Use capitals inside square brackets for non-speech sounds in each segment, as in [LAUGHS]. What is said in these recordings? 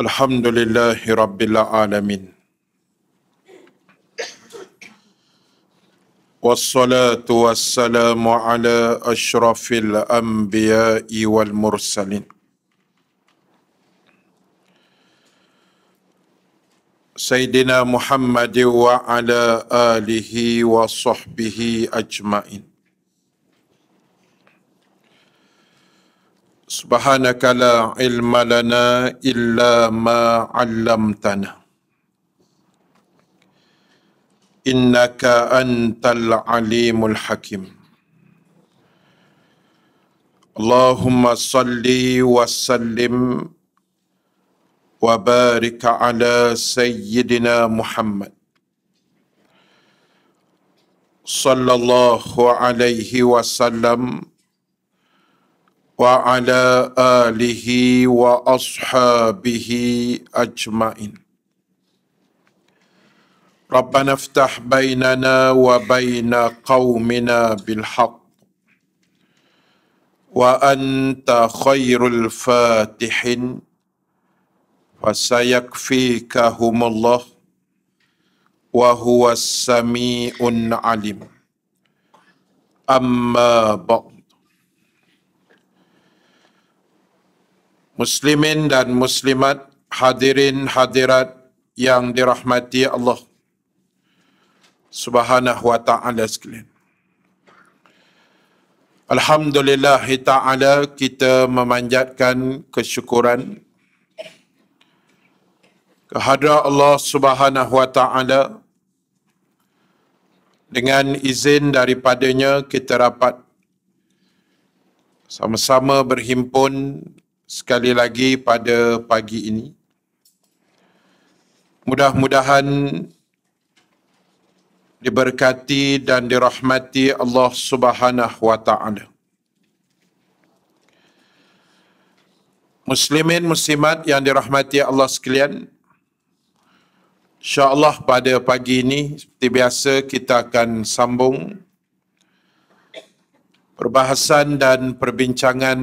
الحمد لله رب العالمين والصلاه والسلام على اشرف الانبياء والمرسلين سيدنا محمد وعلى اله وصحبه اجمعين سبحانك لا علم لنا إلا ما علمتنا إنك أنت العليم الحكيم اللهم صل وسلم وبارك على سيدنا محمد صلى الله عليه وسلم وعلى آله وأصحابه أجمعين ربنا افتح بيننا وبين قومنا بالحق وأنت خير الفاتحين فسيكفيكهم الله وهو السميع العليم أما بعد Muslimin dan muslimat hadirin hadirat yang dirahmati Allah Subhanahu wa taala sekalian. Alhamdulillah taala kita memanjatkan kesyukuran kehadra Allah Subhanahu wa taala dengan izin daripadanya kita rapat sama-sama berhimpun sekali lagi pada pagi ini. Mudah-mudahan diberkati dan dirahmati Allah Subhanahu wa taala. Muslimin muslimat yang dirahmati Allah sekalian. Insya-Allah pada pagi ini seperti biasa kita akan sambung perbahasan dan perbincangan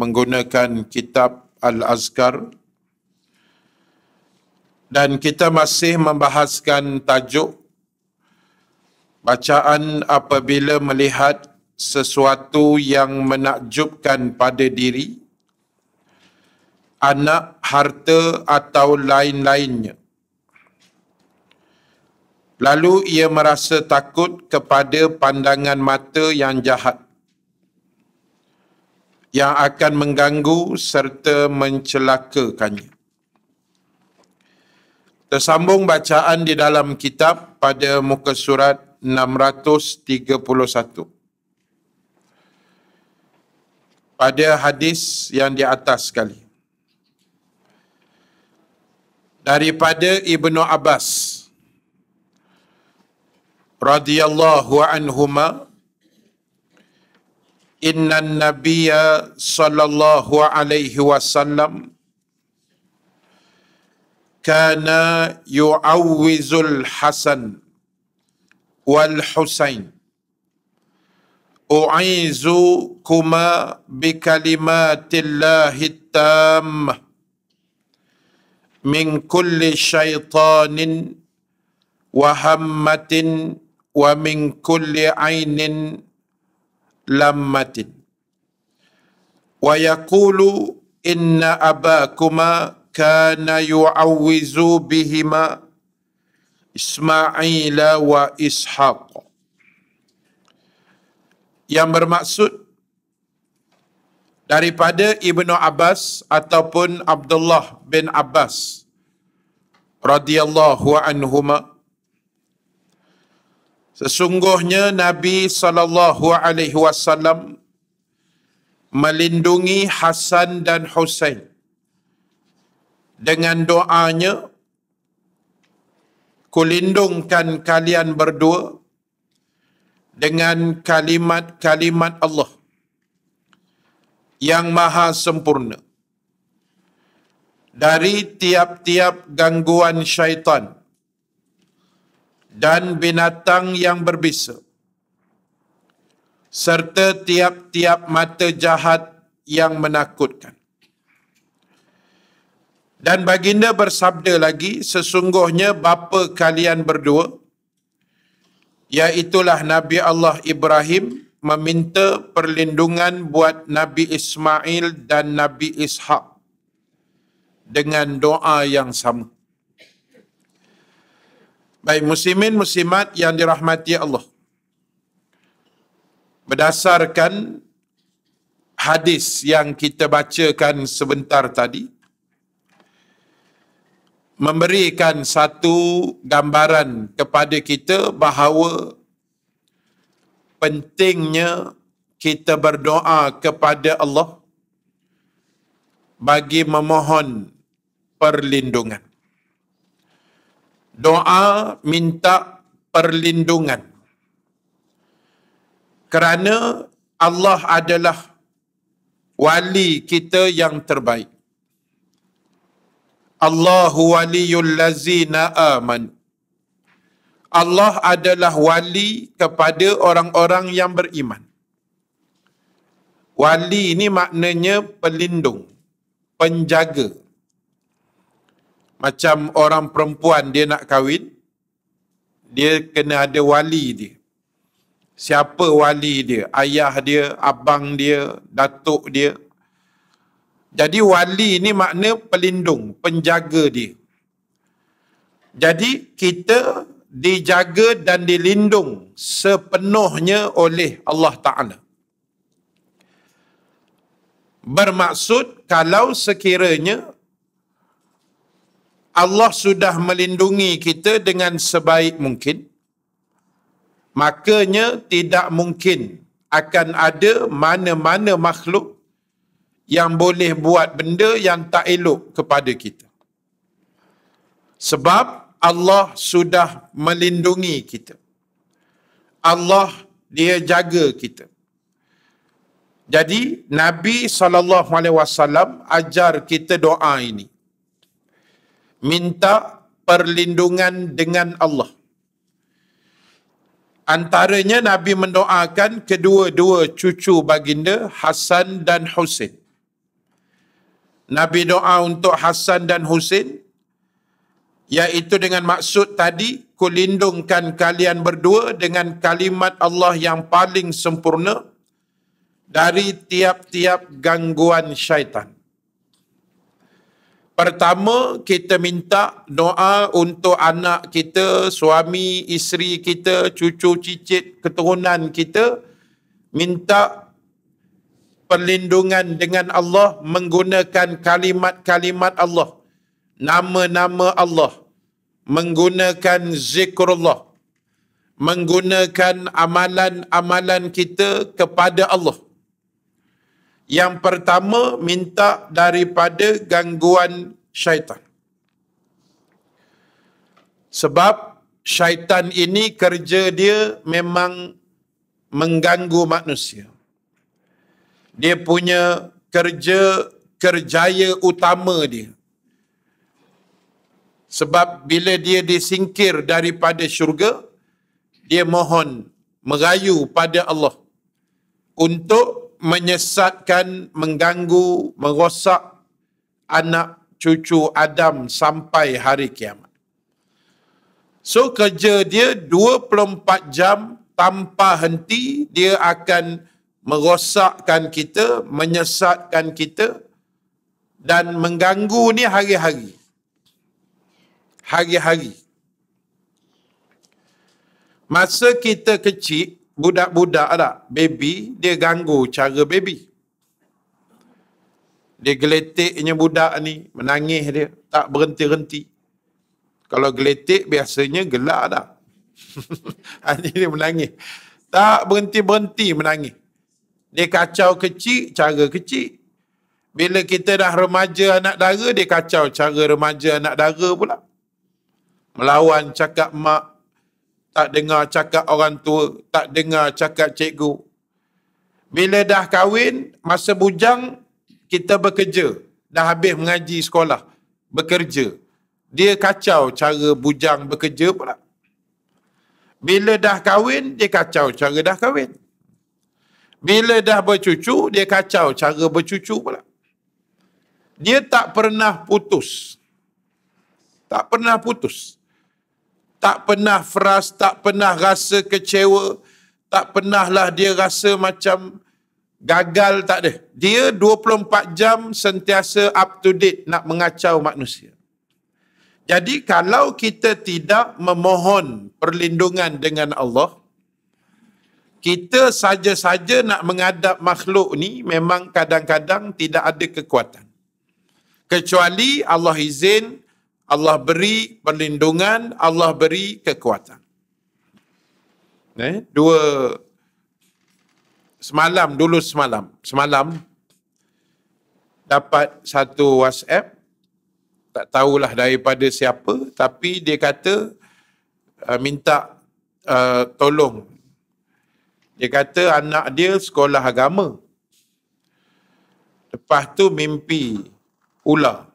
menggunakan kitab Al-Azkar dan kita masih membahaskan tajuk bacaan apabila melihat sesuatu yang menakjubkan pada diri anak harta atau lain-lainnya lalu ia merasa takut kepada pandangan mata yang jahat yang akan mengganggu serta mencelakakannya. Tersambung bacaan di dalam kitab pada muka surat 631. Pada hadis yang di atas sekali. Daripada Ibnu Abbas radhiyallahu anhumah إن النبي صلى الله عليه وسلم كان يعوز الحسن والحسين أعيذكما بكلمات الله التامة من كل شيطان وهمة ومن كل عين lammatin wa yaqulu inna abakuma kana yu'awwizu bihima Ismail wa Ishaq yang bermaksud daripada Ibnu Abbas ataupun Abdullah bin Abbas radhiyallahu anhumah Sesungguhnya Nabi sallallahu alaihi wasallam melindungi Hasan dan Hussein dengan doanya kulindungkan kalian berdua dengan kalimat-kalimat Allah yang maha sempurna dari tiap-tiap gangguan syaitan dan binatang yang berbisa serta tiap-tiap mata jahat yang menakutkan dan baginda bersabda lagi sesungguhnya bapa kalian berdua iaitulah nabi Allah Ibrahim meminta perlindungan buat nabi Ismail dan nabi Ishak dengan doa yang sama Baik muslimin muslimat yang dirahmati Allah. Berdasarkan hadis yang kita bacakan sebentar tadi memberikan satu gambaran kepada kita bahawa pentingnya kita berdoa kepada Allah bagi memohon perlindungan doa minta perlindungan. Kerana Allah adalah wali kita yang terbaik. Allahu waliyul lazina aman. Allah adalah wali kepada orang-orang yang beriman. Wali ini maknanya pelindung, penjaga macam orang perempuan dia nak kahwin dia kena ada wali dia siapa wali dia ayah dia abang dia datuk dia jadi wali ni makna pelindung penjaga dia jadi kita dijaga dan dilindung sepenuhnya oleh Allah taala bermaksud kalau sekiranya Allah sudah melindungi kita dengan sebaik mungkin makanya tidak mungkin akan ada mana-mana makhluk yang boleh buat benda yang tak elok kepada kita sebab Allah sudah melindungi kita Allah dia jaga kita jadi Nabi saw ajar kita doa ini minta perlindungan dengan Allah. Antaranya Nabi mendoakan kedua-dua cucu baginda Hasan dan Husin. Nabi doa untuk Hasan dan Husin iaitu dengan maksud tadi kulindungkan kalian berdua dengan kalimat Allah yang paling sempurna dari tiap-tiap gangguan syaitan. Pertama, kita minta doa untuk anak kita, suami, isteri kita, cucu, cicit, keturunan kita. Minta perlindungan dengan Allah menggunakan kalimat-kalimat Allah. Nama-nama Allah. Menggunakan zikrullah. Menggunakan amalan-amalan kita kepada Allah. Yang pertama minta daripada gangguan syaitan. Sebab syaitan ini kerja dia memang mengganggu manusia. Dia punya kerja kerjaya utama dia. Sebab bila dia disingkir daripada syurga, dia mohon merayu pada Allah untuk menyesatkan, mengganggu, merosak anak cucu Adam sampai hari kiamat. So kerja dia 24 jam tanpa henti dia akan merosakkan kita, menyesatkan kita dan mengganggu ni hari-hari. Hari-hari. Masa kita kecil budak-budak tak, baby, dia ganggu cara baby. Dia geletiknya budak ni, menangis dia, tak berhenti-henti. Kalau geletik biasanya gelak tak. [LAUGHS] ini dia menangis. Tak berhenti-berhenti menangis. Dia kacau kecil, cara kecil. Bila kita dah remaja anak dara, dia kacau cara remaja anak dara pula. Melawan cakap mak, tak dengar cakap orang tua, tak dengar cakap cikgu. Bila dah kahwin, masa bujang, kita bekerja. Dah habis mengaji sekolah, bekerja. Dia kacau cara bujang bekerja pula. Bila dah kahwin, dia kacau cara dah kahwin. Bila dah bercucu, dia kacau cara bercucu pula. Dia tak pernah putus. Tak pernah putus tak pernah fras, tak pernah rasa kecewa, tak pernah lah dia rasa macam gagal, tak ada. Dia 24 jam sentiasa up to date nak mengacau manusia. Jadi kalau kita tidak memohon perlindungan dengan Allah, kita saja-saja nak mengadap makhluk ni memang kadang-kadang tidak ada kekuatan. Kecuali Allah izin, Allah beri perlindungan, Allah beri kekuatan. Eh, dua semalam dulu semalam, semalam dapat satu WhatsApp tak tahulah daripada siapa tapi dia kata uh, minta uh, tolong. Dia kata anak dia sekolah agama. Lepas tu mimpi ular.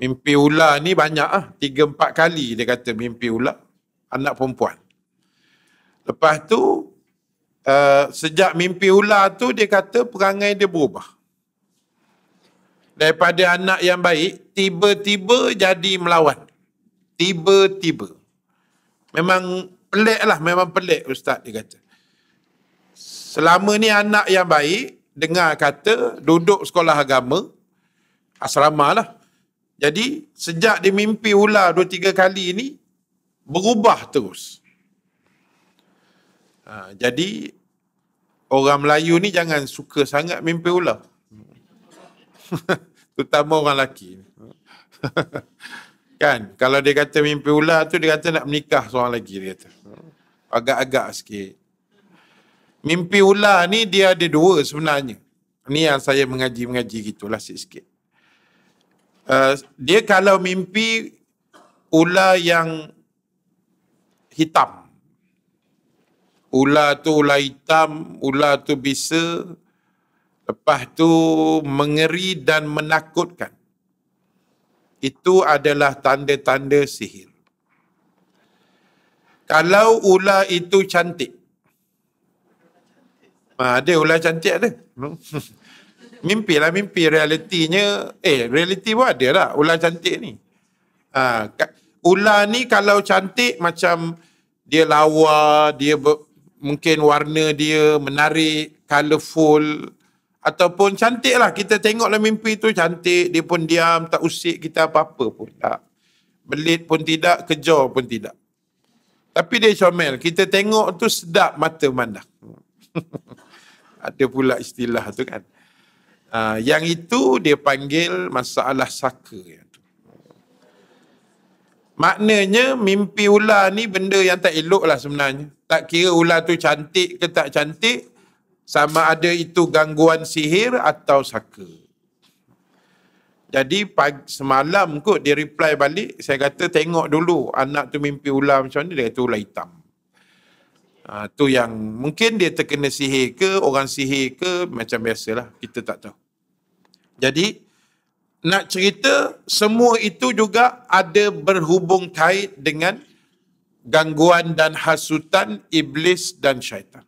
mimpi ular ni banyak ah tiga empat kali dia kata mimpi ular anak perempuan lepas tu uh, sejak mimpi ular tu dia kata perangai dia berubah daripada anak yang baik tiba-tiba jadi melawan tiba-tiba memang pelik lah memang pelik ustaz dia kata selama ni anak yang baik dengar kata duduk sekolah agama asrama lah jadi sejak dia mimpi ular dua tiga kali ini berubah terus. Ha, jadi orang Melayu ni jangan suka sangat mimpi ular. [LAUGHS] Terutama orang lelaki. [LAUGHS] kan? Kalau dia kata mimpi ular tu, dia kata nak menikah seorang lagi, dia kata. Agak-agak sikit. Mimpi ular ni dia ada dua sebenarnya. Ni yang saya mengaji-mengaji gitulah sikit-sikit. Eh, dia kalau mimpi ular yang hitam. Ular tu ular hitam, ular tu bisa. Lepas tu mengeri dan menakutkan. Itu adalah tanda-tanda sihir. Kalau ular itu cantik. Ha, ada ular cantik ada. [LAUGHS] mimpi lah mimpi realitinya eh realiti pun ada lah ular cantik ni ha, ular ni kalau cantik macam dia lawa dia ber, mungkin warna dia menarik colorful ataupun cantik lah kita tengok lah mimpi tu cantik dia pun diam tak usik kita apa-apa pun tak belit pun tidak kejar pun tidak tapi dia comel kita tengok tu sedap mata mandak. [LAUGHS] ada pula istilah tu kan Ah, yang itu dia panggil masalah saka. Maknanya mimpi ular ni benda yang tak elok lah sebenarnya. Tak kira ular tu cantik ke tak cantik, sama ada itu gangguan sihir atau saka. Jadi pagi, semalam kot dia reply balik, saya kata tengok dulu anak tu mimpi ular macam ni dia kata ular hitam. Ha, tu yang mungkin dia terkena sihir ke, orang sihir ke, macam biasalah, kita tak tahu. Jadi nak cerita semua itu juga ada berhubung kait dengan gangguan dan hasutan iblis dan syaitan.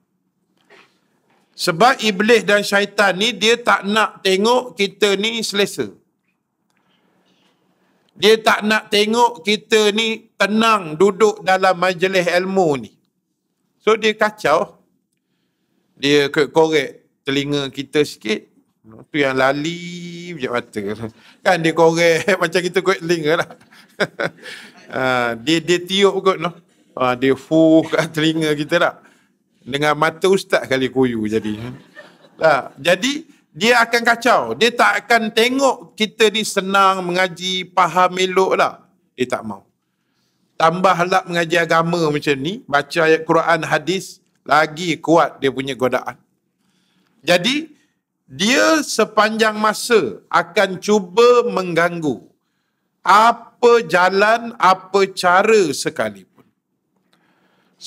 Sebab iblis dan syaitan ni dia tak nak tengok kita ni selesa. Dia tak nak tengok kita ni tenang duduk dalam majlis ilmu ni. So dia kacau. Dia korek telinga kita sikit, Tu yang lali je mata. Kan dia korek [LAUGHS] macam kita korek link ke lah. [LAUGHS] Ah, dia, dia tiup kot no. Ah, dia fuh kat telinga kita lah. Dengan mata ustaz kali kuyu jadi. Lah, jadi dia akan kacau. Dia tak akan tengok kita ni senang mengaji, faham elok lah. Dia tak mau. Tambah lah mengaji agama macam ni, baca ayat Quran, hadis, lagi kuat dia punya godaan. Jadi, dia sepanjang masa akan cuba mengganggu apa jalan, apa cara sekalipun.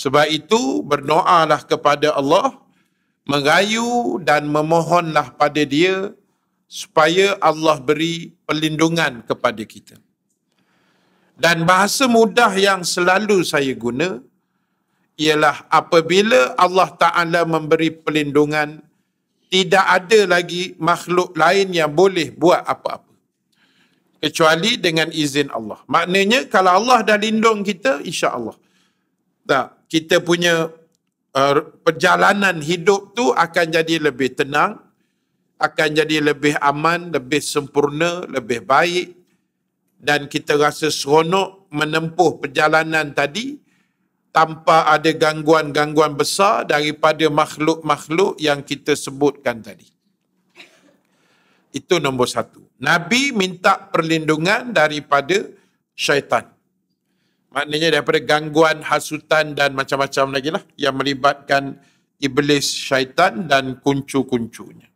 Sebab itu, berdoalah kepada Allah, mengayu dan memohonlah pada dia supaya Allah beri perlindungan kepada kita. Dan bahasa mudah yang selalu saya guna ialah apabila Allah Ta'ala memberi perlindungan kepada tidak ada lagi makhluk lain yang boleh buat apa-apa. Kecuali dengan izin Allah. Maknanya kalau Allah dah lindung kita, insya Allah. Tak, kita punya uh, perjalanan hidup tu akan jadi lebih tenang, akan jadi lebih aman, lebih sempurna, lebih baik dan kita rasa seronok menempuh perjalanan tadi tanpa ada gangguan-gangguan besar daripada makhluk-makhluk yang kita sebutkan tadi. Itu nombor satu. Nabi minta perlindungan daripada syaitan. Maknanya daripada gangguan, hasutan dan macam-macam lagi lah yang melibatkan iblis syaitan dan kuncu-kuncunya.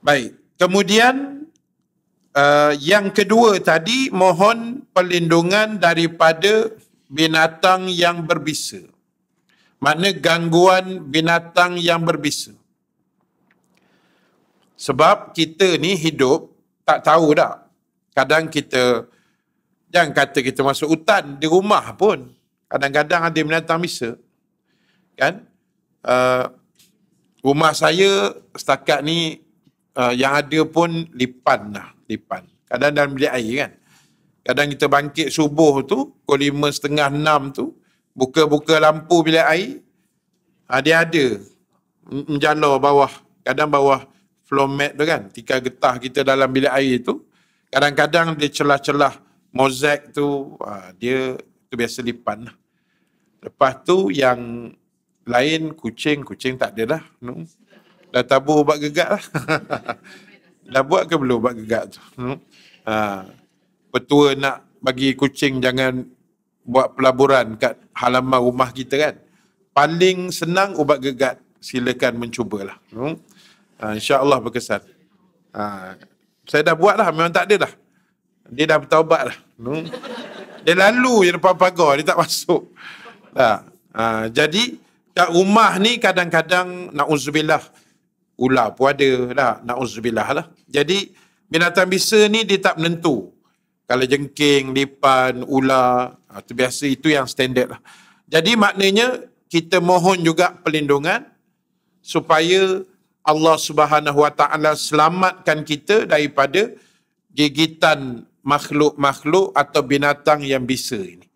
Baik, kemudian uh, yang kedua tadi mohon perlindungan daripada binatang yang berbisa. Makna gangguan binatang yang berbisa. Sebab kita ni hidup tak tahu dah. Kadang kita, jangan kata kita masuk hutan, di rumah pun. Kadang-kadang ada binatang bisa. Kan? Uh, rumah saya setakat ni uh, yang ada pun lipan lah. Lipan. Kadang kadang bilik air kan. Kadang kita bangkit subuh tu, pukul lima setengah enam tu, buka-buka lampu bila air, ha, dia ada menjala bawah, kadang bawah floor mat tu kan, tikar getah kita dalam bila air tu, kadang-kadang dia celah-celah mozaik tu, ha, dia tu biasa lipan lah. Lepas tu yang lain kucing, kucing tak ada lah. No. Dah tabur buat gegak lah. [LAUGHS] dah buat ke belum buat gegak tu? No. Ha. Ah petua nak bagi kucing jangan buat pelaburan kat halaman rumah kita kan. Paling senang ubat gegat. Silakan mencubalah. Hmm. Uh, InsyaAllah berkesan. Uh, saya dah buat lah. Memang tak ada dah. Dia dah bertaubat lah. Hmm. Dia lalu je depan pagar. Dia tak masuk. Uh, jadi, kat rumah ni kadang-kadang nak na'udzubillah ular pun ada lah. nak Na'udzubillah lah. Jadi, binatang bisa ni dia tak menentu kalau jengking, lipan, ular, itu ah, biasa itu yang standard lah. Jadi maknanya kita mohon juga perlindungan supaya Allah Subhanahu Wa Taala selamatkan kita daripada gigitan makhluk-makhluk atau binatang yang bisa ini.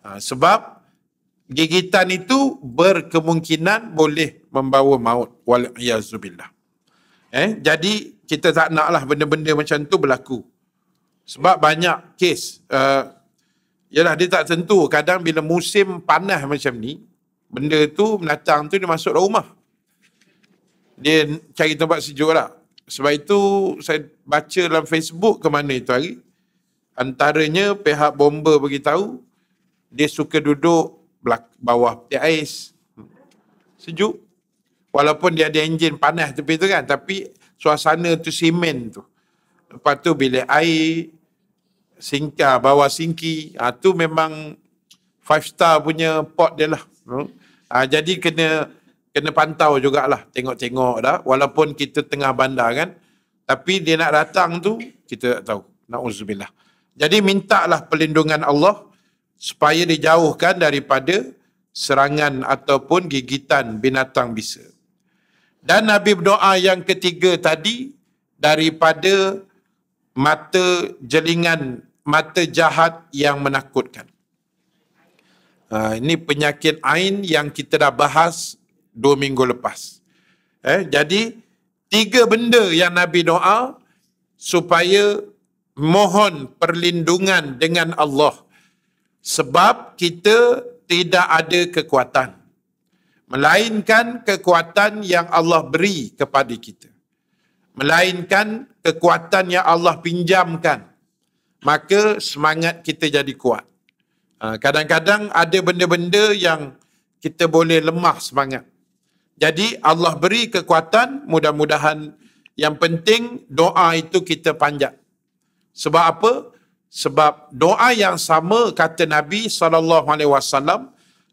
Ah, sebab gigitan itu berkemungkinan boleh membawa maut. Wal'iyazubillah. Eh, jadi kita tak naklah benda-benda macam tu berlaku sebab banyak kes uh, yalah dia tak tentu kadang bila musim panas macam ni benda tu menatang tu dia masuk dalam rumah dia cari tempat sejuk lah sebab itu saya baca dalam Facebook ke mana itu hari antaranya pihak bomba bagi tahu dia suka duduk belak- bawah peti ais sejuk walaupun dia ada enjin panas tepi tu kan tapi suasana tu simen tu lepas tu bilik air, singka bawah singki, ha, tu memang five star punya pot dia lah. Ha, jadi kena kena pantau jugalah, tengok-tengok dah, walaupun kita tengah bandar kan, tapi dia nak datang tu, kita tak tahu. Na'udzubillah. Jadi mintalah perlindungan Allah supaya dijauhkan daripada serangan ataupun gigitan binatang bisa. Dan Nabi berdoa yang ketiga tadi daripada mata jelingan mata jahat yang menakutkan. Uh, ini penyakit ain yang kita dah bahas dua minggu lepas. Eh, jadi tiga benda yang Nabi doa supaya mohon perlindungan dengan Allah sebab kita tidak ada kekuatan melainkan kekuatan yang Allah beri kepada kita melainkan kekuatan yang Allah pinjamkan maka semangat kita jadi kuat ha, kadang-kadang ada benda-benda yang kita boleh lemah semangat jadi Allah beri kekuatan mudah-mudahan yang penting doa itu kita panjat sebab apa sebab doa yang sama kata Nabi saw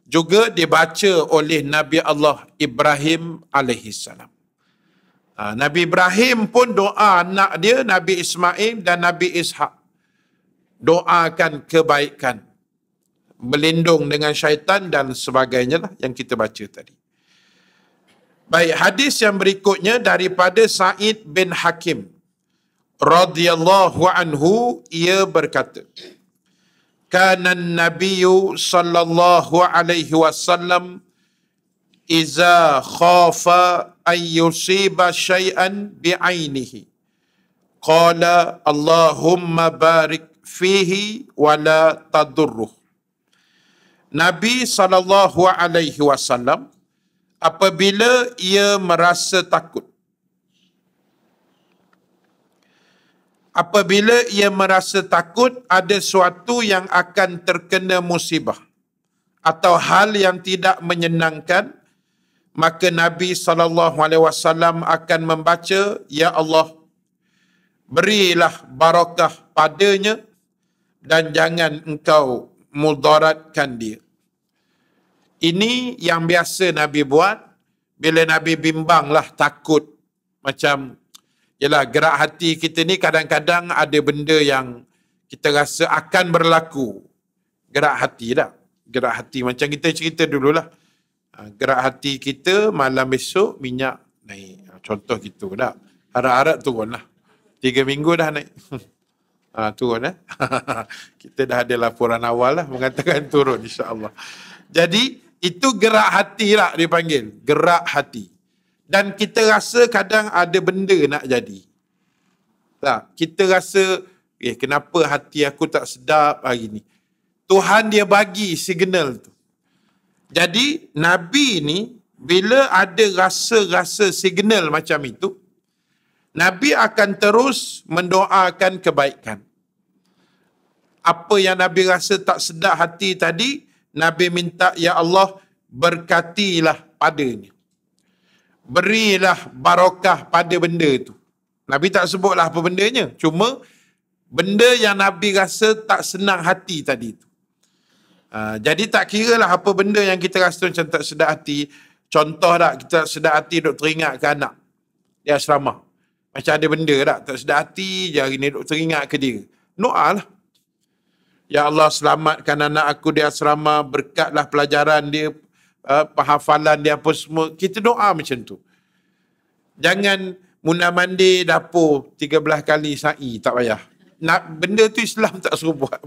juga dibaca oleh Nabi Allah Ibrahim alaihissalam. Ha, Nabi Ibrahim pun doa anak dia Nabi Ismail dan Nabi Ishak. Doakan kebaikan. Melindung dengan syaitan dan sebagainya lah yang kita baca tadi. Baik, hadis yang berikutnya daripada Said bin Hakim radhiyallahu anhu ia berkata kana an sallallahu alaihi wasallam iza khafa an yusiba syai'an bi'ainihi. Qala Allahumma barik fihi wa la tadurruh. Nabi sallallahu alaihi wasallam apabila ia merasa takut Apabila ia merasa takut ada suatu yang akan terkena musibah atau hal yang tidak menyenangkan maka Nabi sallallahu alaihi wasallam akan membaca ya Allah berilah barakah padanya dan jangan engkau mudaratkan dia ini yang biasa Nabi buat bila Nabi bimbanglah takut macam yalah gerak hati kita ni kadang-kadang ada benda yang kita rasa akan berlaku gerak hati lah gerak hati macam kita cerita dululah Ah, gerak hati kita malam besok minyak naik. Ah, contoh gitu dah. Harap-harap turun lah. Tiga minggu dah naik. ha, [LAUGHS] turun eh. [LAUGHS] kita dah ada laporan awal lah mengatakan [LAUGHS] turun insyaAllah. Jadi itu gerak hati lah dia panggil. Gerak hati. Dan kita rasa kadang ada benda nak jadi. Tak? Kita rasa eh, kenapa hati aku tak sedap hari ni. Tuhan dia bagi signal tu. Jadi Nabi ni bila ada rasa-rasa signal macam itu, Nabi akan terus mendoakan kebaikan. Apa yang Nabi rasa tak sedap hati tadi, Nabi minta ya Allah berkatilah padanya. Berilah barakah pada benda itu. Nabi tak sebutlah apa bendanya, cuma benda yang Nabi rasa tak senang hati tadi itu. Ha, jadi tak kira lah apa benda yang kita rasa macam tak sedar hati. Contoh tak, kita tak sedar hati duk teringat ke anak di asrama. Macam ada benda tak, tak sedar hati je hari ni duk teringat ke dia. Noa lah. Ya Allah selamatkan anak aku di asrama, berkatlah pelajaran dia, ha, pahafalan dia apa semua. Kita doa macam tu. Jangan munamandi dapur 13 kali sa'i, tak payah nak benda tu Islam tak suruh buat.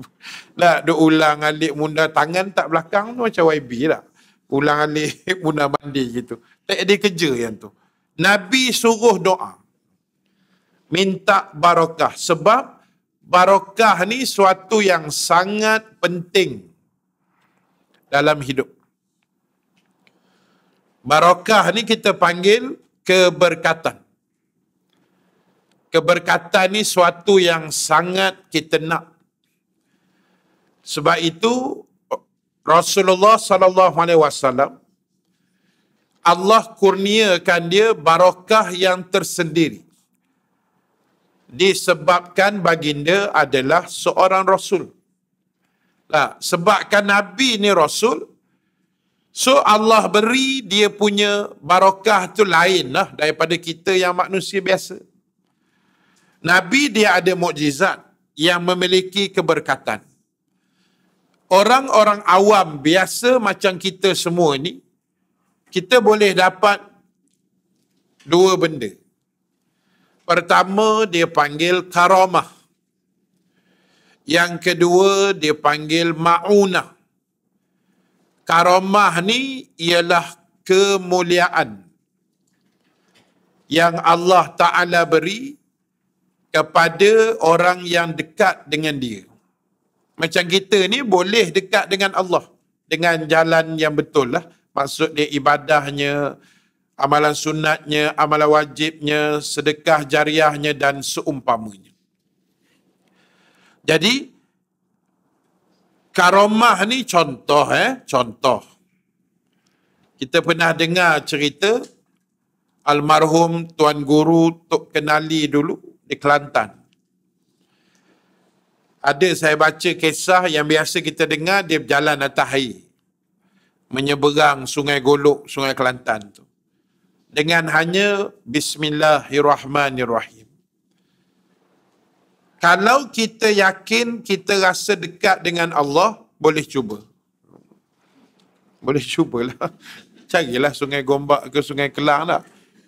Nak lah, duk ulang alik munda tangan tak belakang tu macam YB lah. Ulang alik [LAUGHS] munda mandi gitu. Tak ada kerja yang tu. Nabi suruh doa. Minta barakah. Sebab barakah ni suatu yang sangat penting dalam hidup. Barakah ni kita panggil keberkatan keberkatan ni suatu yang sangat kita nak. Sebab itu Rasulullah sallallahu alaihi wasallam Allah kurniakan dia barakah yang tersendiri. Disebabkan baginda adalah seorang rasul. Lah, sebabkan nabi ni rasul, So Allah beri dia punya barakah tu lain lah daripada kita yang manusia biasa. Nabi dia ada mukjizat yang memiliki keberkatan. Orang-orang awam biasa macam kita semua ni, kita boleh dapat dua benda. Pertama, dia panggil karamah. Yang kedua, dia panggil ma'unah. Karamah ni ialah kemuliaan yang Allah Ta'ala beri kepada orang yang dekat dengan dia. Macam kita ni boleh dekat dengan Allah dengan jalan yang betul lah. Maksudnya ibadahnya, amalan sunatnya, amalan wajibnya, sedekah jariahnya dan seumpamanya. Jadi karamah ni contoh eh, contoh. Kita pernah dengar cerita almarhum tuan guru Tok Kenali dulu di Kelantan. Ada saya baca kisah yang biasa kita dengar dia berjalan atas air. Menyeberang sungai Golok, sungai Kelantan tu. Dengan hanya Bismillahirrahmanirrahim. Kalau kita yakin kita rasa dekat dengan Allah, boleh cuba. Boleh cubalah. [LAUGHS] Carilah sungai Gombak ke sungai Kelang lah.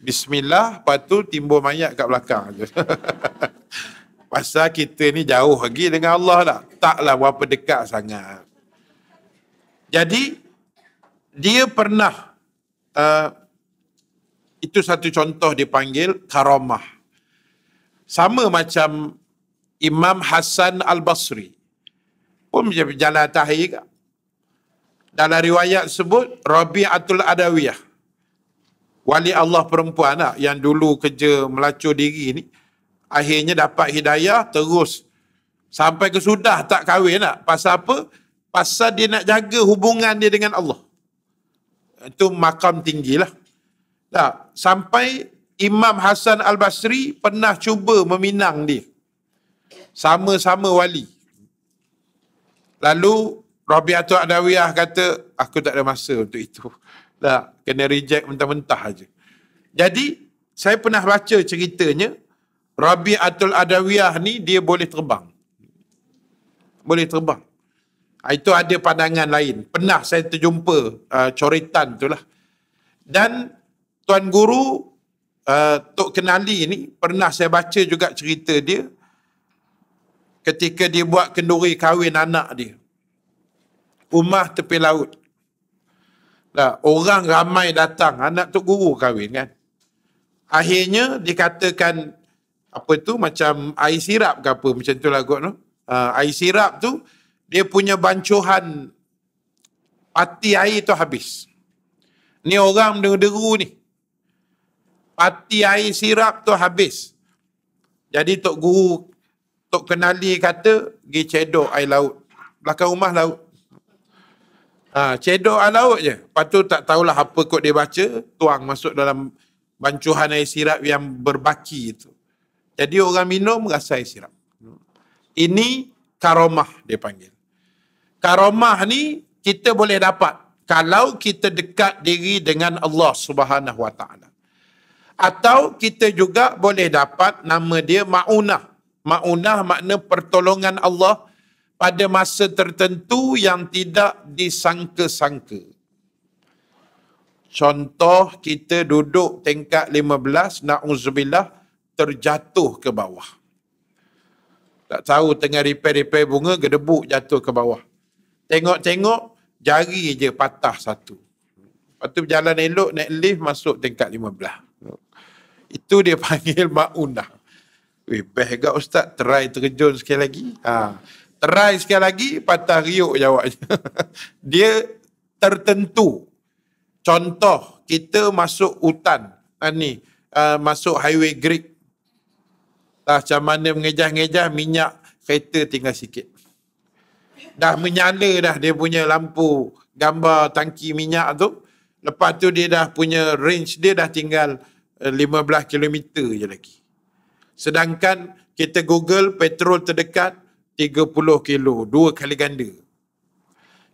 Bismillah, lepas tu timbul mayat kat belakang. [LAUGHS] Pasal kita ni jauh lagi dengan Allah lah. Taklah berapa dekat sangat. Jadi, dia pernah, uh, itu satu contoh dipanggil karamah. Sama macam Imam Hasan Al-Basri. Pun macam jalan tahir kat. Dalam riwayat sebut, Rabi'atul Adawiyah wali Allah perempuan lah yang dulu kerja melacur diri ni akhirnya dapat hidayah terus sampai ke sudah tak kahwin lah pasal apa? pasal dia nak jaga hubungan dia dengan Allah itu makam tinggi lah tak, sampai Imam Hasan Al-Basri pernah cuba meminang dia sama-sama wali lalu Rabiatul Adawiyah kata aku tak ada masa untuk itu tak, kena reject mentah-mentah aja. Jadi, saya pernah baca ceritanya, Rabi Atul Adawiyah ni dia boleh terbang. Boleh terbang. Ah, itu ada pandangan lain. Pernah saya terjumpa uh, ah, coretan tu lah. Dan Tuan Guru uh, Tok Kenali ni pernah saya baca juga cerita dia ketika dia buat kenduri kahwin anak dia. Rumah tepi laut. Nah, orang ramai datang, anak tu guru kahwin kan. Akhirnya dikatakan apa tu macam air sirap ke apa macam tu lagu tu. Uh, air sirap tu dia punya bancuhan pati air tu habis. Ni orang deru-deru ni. Pati air sirap tu habis. Jadi Tok Guru, Tok Kenali kata, pergi cedok air laut. Belakang rumah laut. Ha, cedok air laut je. Lepas tu tak tahulah apa kot dia baca, tuang masuk dalam bancuhan air sirap yang berbaki itu. Jadi orang minum rasa air sirap. Ini karomah dia panggil. Karomah ni kita boleh dapat kalau kita dekat diri dengan Allah Subhanahu Wa Taala. Atau kita juga boleh dapat nama dia maunah. Maunah makna pertolongan Allah pada masa tertentu yang tidak disangka-sangka. Contoh kita duduk tingkat 15 na'uzubillah terjatuh ke bawah. Tak tahu tengah repair-repair bunga gedebuk jatuh ke bawah. Tengok-tengok jari je patah satu. Lepas tu berjalan elok naik lift masuk tingkat 15. Itu dia [LAUGHS] panggil ma'unah. Weh, best ustaz try terjun sekali lagi. Ha. Try sekali lagi, patah riuk jawabnya. [LAUGHS] dia tertentu. Contoh, kita masuk hutan. Ha, ni, uh, masuk highway grid. Dah macam mana mengejah-ngejah minyak kereta tinggal sikit. Dah menyala dah dia punya lampu gambar tangki minyak tu. Lepas tu dia dah punya range dia dah tinggal 15 eh, km je lagi. Sedangkan kita Google petrol terdekat 30 kilo, dua kali ganda.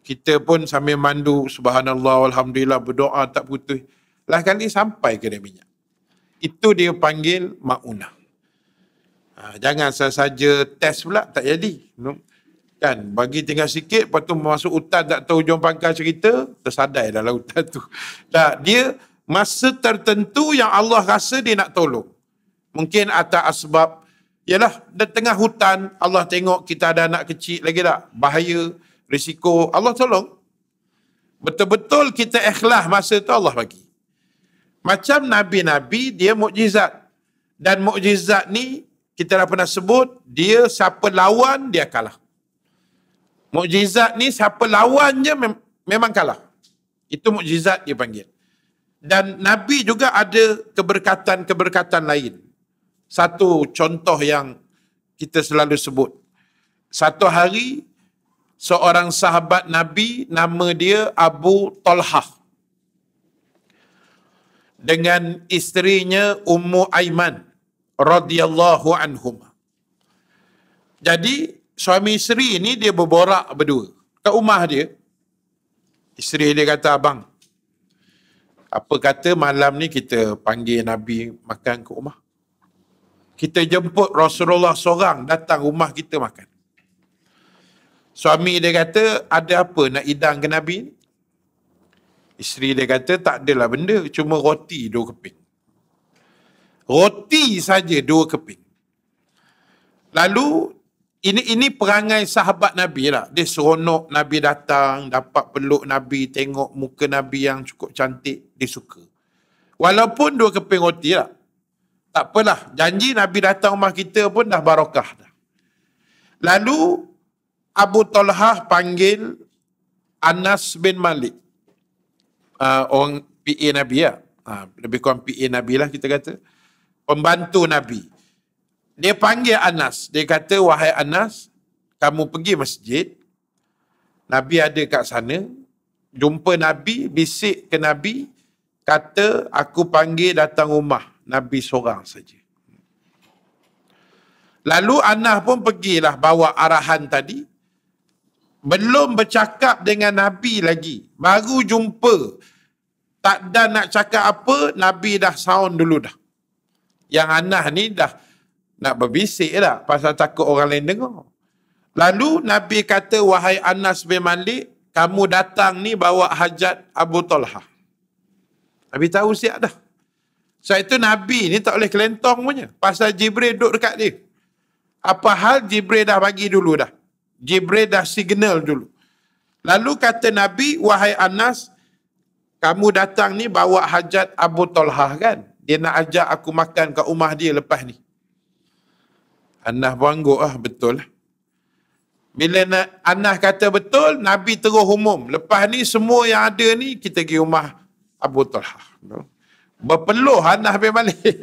Kita pun sambil mandu, subhanallah, alhamdulillah, berdoa tak putus. Lah kali sampai ke dalam minyak. Itu dia panggil ma'unah. Ha, jangan saja-saja test pula, tak jadi. No. Kan, bagi tinggal sikit, lepas tu masuk hutan tak tahu hujung pangkal cerita, tersadai dalam hutan tu. [LAUGHS] Tak, dia masa tertentu yang Allah rasa dia nak tolong. Mungkin atas sebab Yalah, di tengah hutan, Allah tengok kita ada anak kecil lagi tak? Bahaya, risiko, Allah tolong. Betul-betul kita ikhlas masa tu Allah bagi. Macam Nabi-Nabi, dia mukjizat. Dan mukjizat ni, kita dah pernah sebut, dia siapa lawan, dia kalah. Mukjizat ni siapa lawannya mem- memang kalah. Itu mukjizat dia panggil. Dan Nabi juga ada keberkatan-keberkatan lain satu contoh yang kita selalu sebut. Satu hari, seorang sahabat Nabi, nama dia Abu Talhah. Dengan isterinya Ummu Aiman radhiyallahu anhum. Jadi, suami isteri ini dia berborak berdua. Kat rumah dia, isteri dia kata, Abang, apa kata malam ni kita panggil Nabi makan ke rumah? kita jemput Rasulullah seorang datang rumah kita makan. Suami dia kata, ada apa nak idang ke Nabi ni? Isteri dia kata, tak adalah benda, cuma roti dua keping. Roti saja dua keping. Lalu, ini ini perangai sahabat Nabi lah. Dia seronok Nabi datang, dapat peluk Nabi, tengok muka Nabi yang cukup cantik, dia suka. Walaupun dua keping roti lah. Tak apalah, janji Nabi datang rumah kita pun dah barokah dah. Lalu Abu Talhah panggil Anas bin Malik. Uh, orang PA Nabi ya. Ha, lebih kurang PA Nabi lah kita kata. Pembantu Nabi. Dia panggil Anas. Dia kata, wahai Anas, kamu pergi masjid. Nabi ada kat sana. Jumpa Nabi, bisik ke Nabi. Kata, aku panggil datang rumah. Nabi seorang saja. Lalu Anas pun pergilah bawa arahan tadi. Belum bercakap dengan Nabi lagi. Baru jumpa. Tak dah nak cakap apa, Nabi dah sound dulu dah. Yang Anas ni dah nak berbisik dah pasal takut orang lain dengar. Lalu Nabi kata, wahai Anas bin Malik, kamu datang ni bawa hajat Abu Talha. Nabi tahu siap dah. Sebab itu Nabi ni tak boleh kelentong punya. Pasal Jibril duduk dekat dia. Apa hal Jibril dah bagi dulu dah. Jibril dah signal dulu. Lalu kata Nabi, wahai Anas, kamu datang ni bawa hajat Abu Talha kan? Dia nak ajak aku makan kat rumah dia lepas ni. Anas bangguk lah, betul lah. Bila nak, Anas kata betul, Nabi terus umum. Lepas ni semua yang ada ni, kita pergi rumah Abu Talha. Betul berpeluh Anas bin Malik. [LAUGHS]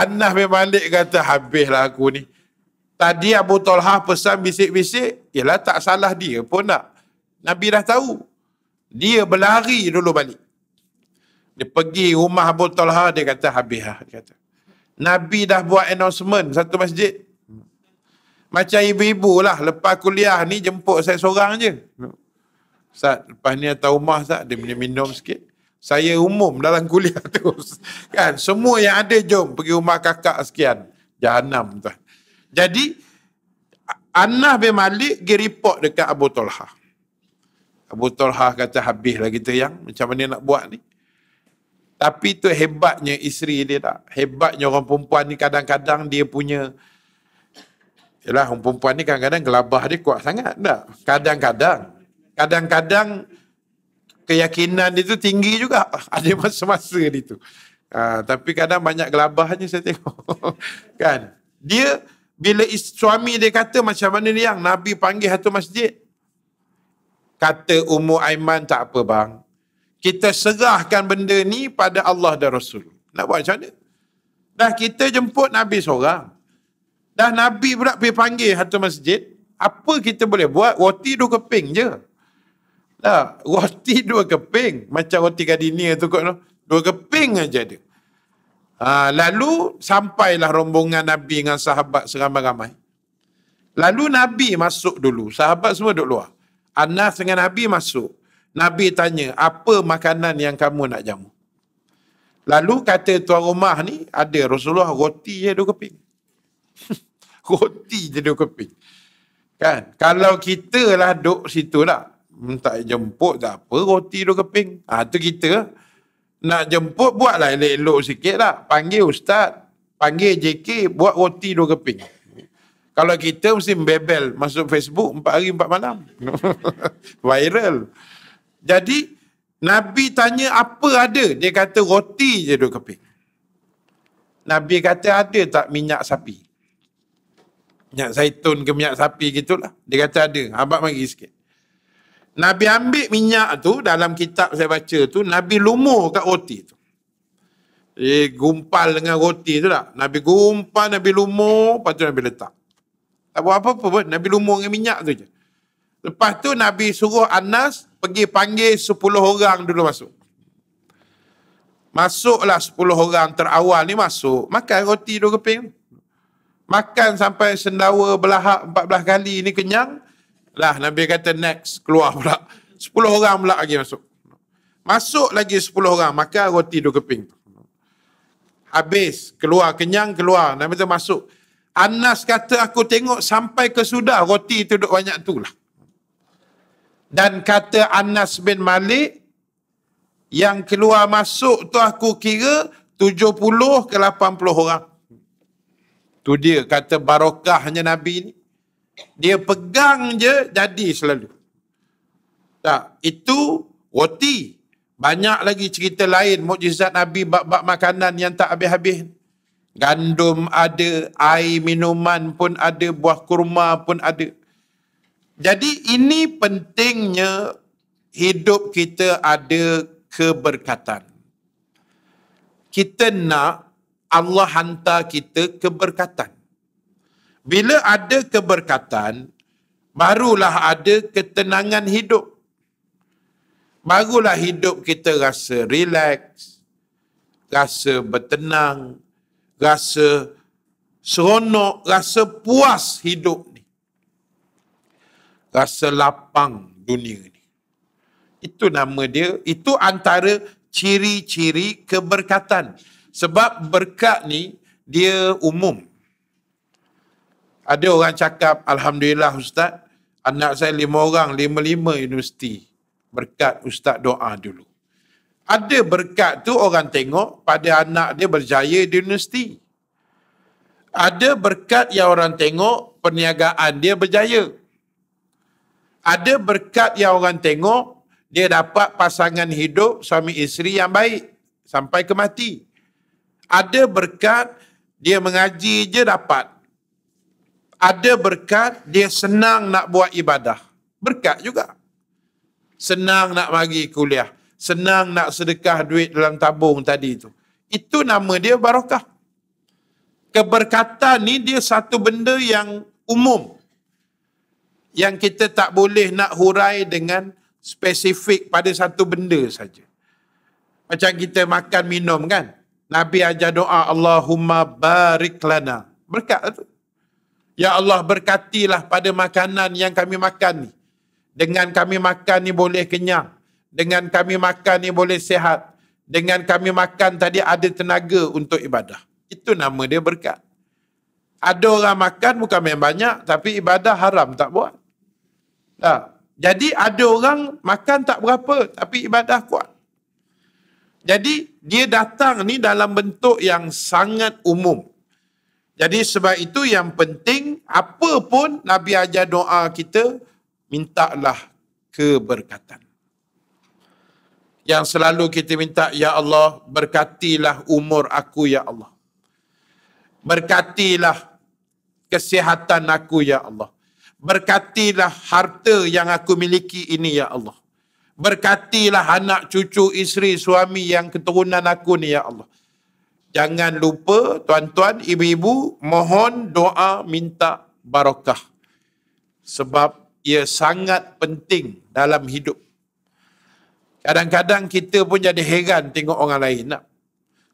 Anas bin Malik kata, habislah aku ni. Tadi Abu Talha pesan bisik-bisik, ialah tak salah dia pun nak. Nabi dah tahu. Dia berlari dulu balik. Dia pergi rumah Abu Talha, dia kata, habislah. Dia kata. Nabi dah buat announcement satu masjid. Macam ibu-ibu lah, lepas kuliah ni jemput saya seorang je. Ustaz, lepas ni atas rumah Ustaz, dia minum-minum sikit saya umum dalam kuliah [LAUGHS] tu. Kan, semua yang ada jom pergi rumah kakak sekian. Jahanam tu. Jadi, Anah bin Malik pergi report dekat Abu Talha. Abu Talha kata habis habislah kita yang macam mana nak buat ni. Tapi tu hebatnya isteri dia tak. Hebatnya orang perempuan ni kadang-kadang dia punya Yalah, perempuan ni kadang-kadang gelabah dia kuat sangat tak? Kadang-kadang. Kadang-kadang keyakinan dia tu tinggi juga. [LAUGHS] Ada masa-masa dia tu. Ha, tapi kadang banyak gelabahnya saya tengok. [LAUGHS] kan? Dia, bila is, suami dia kata macam mana ni yang Nabi panggil satu masjid. Kata Umur Aiman tak apa bang. Kita serahkan benda ni pada Allah dan Rasul. Nak buat macam mana? Dah kita jemput Nabi seorang. Dah Nabi pula pergi panggil satu masjid. Apa kita boleh buat? Roti dua keping je. Tak, roti dua keping. Macam roti gardenia tu kot. Dua keping aja dia. Ha, lalu sampailah rombongan Nabi dengan sahabat seramai-ramai. Lalu Nabi masuk dulu. Sahabat semua duduk luar. Anas dengan Nabi masuk. Nabi tanya, apa makanan yang kamu nak jamu? Lalu kata tuan rumah ni, ada Rasulullah roti je dua keping. [LAUGHS] roti je dua keping. Kan? Kalau kita lah duduk situ lah minta hmm, jemput tak apa roti tu keping ha, tu kita nak jemput buatlah elok-elok sikit lah panggil ustaz panggil JK buat roti dua keping kalau kita mesti bebel masuk Facebook empat hari empat malam [LAUGHS] viral jadi Nabi tanya apa ada dia kata roti je dua keping Nabi kata ada tak minyak sapi minyak zaitun ke minyak sapi gitulah dia kata ada abang bagi sikit Nabi ambil minyak tu dalam kitab saya baca tu Nabi lumur kat roti tu. Dia gumpal dengan roti tu lah. Nabi gumpal, Nabi lumur, lepas tu Nabi letak. Tak buat apa-apa pun. Nabi lumur dengan minyak tu je. Lepas tu Nabi suruh Anas pergi panggil 10 orang dulu masuk. Masuklah 10 orang terawal ni masuk. Makan roti dua keping. Makan sampai sendawa belahak 14 kali ni kenyang. Lah Nabi kata next keluar pula. Sepuluh orang pula lagi masuk. Masuk lagi sepuluh orang makan roti dua keping. Habis keluar kenyang keluar Nabi tu masuk. Anas kata aku tengok sampai ke sudah roti tu duduk banyak tu lah. Dan kata Anas bin Malik yang keluar masuk tu aku kira 70 ke 80 orang. Tu dia kata barokahnya Nabi ni. Dia pegang je jadi selalu. Tak, itu roti. Banyak lagi cerita lain mukjizat Nabi bab-bab makanan yang tak habis-habis. Gandum ada, air minuman pun ada, buah kurma pun ada. Jadi ini pentingnya hidup kita ada keberkatan. Kita nak Allah hantar kita keberkatan. Bila ada keberkatan, barulah ada ketenangan hidup. Barulah hidup kita rasa relax, rasa bertenang, rasa seronok, rasa puas hidup ni. Rasa lapang dunia ni. Itu nama dia, itu antara ciri-ciri keberkatan. Sebab berkat ni dia umum. Ada orang cakap, Alhamdulillah Ustaz, anak saya lima orang, lima-lima universiti. Berkat Ustaz doa dulu. Ada berkat tu orang tengok pada anak dia berjaya di universiti. Ada berkat yang orang tengok perniagaan dia berjaya. Ada berkat yang orang tengok dia dapat pasangan hidup suami isteri yang baik sampai ke mati. Ada berkat dia mengaji je dapat ada berkat dia senang nak buat ibadah. Berkat juga. Senang nak bagi kuliah. Senang nak sedekah duit dalam tabung tadi tu. Itu nama dia barakah. Keberkatan ni dia satu benda yang umum. Yang kita tak boleh nak hurai dengan spesifik pada satu benda saja. Macam kita makan minum kan. Nabi ajar doa Allahumma barik lana. Berkat tu. Ya Allah berkatilah pada makanan yang kami makan ni. Dengan kami makan ni boleh kenyang. Dengan kami makan ni boleh sihat. Dengan kami makan tadi ada tenaga untuk ibadah. Itu nama dia berkat. Ada orang makan bukan main banyak tapi ibadah haram tak buat. Nah, ha. jadi ada orang makan tak berapa tapi ibadah kuat. Jadi dia datang ni dalam bentuk yang sangat umum. Jadi sebab itu yang penting apa pun Nabi ajar doa kita mintalah keberkatan. Yang selalu kita minta ya Allah berkatilah umur aku ya Allah. Berkatilah kesihatan aku ya Allah. Berkatilah harta yang aku miliki ini ya Allah. Berkatilah anak cucu isteri suami yang keturunan aku ni ya Allah jangan lupa tuan-tuan, ibu-ibu mohon doa minta barakah. Sebab ia sangat penting dalam hidup. Kadang-kadang kita pun jadi heran tengok orang lain. Nak?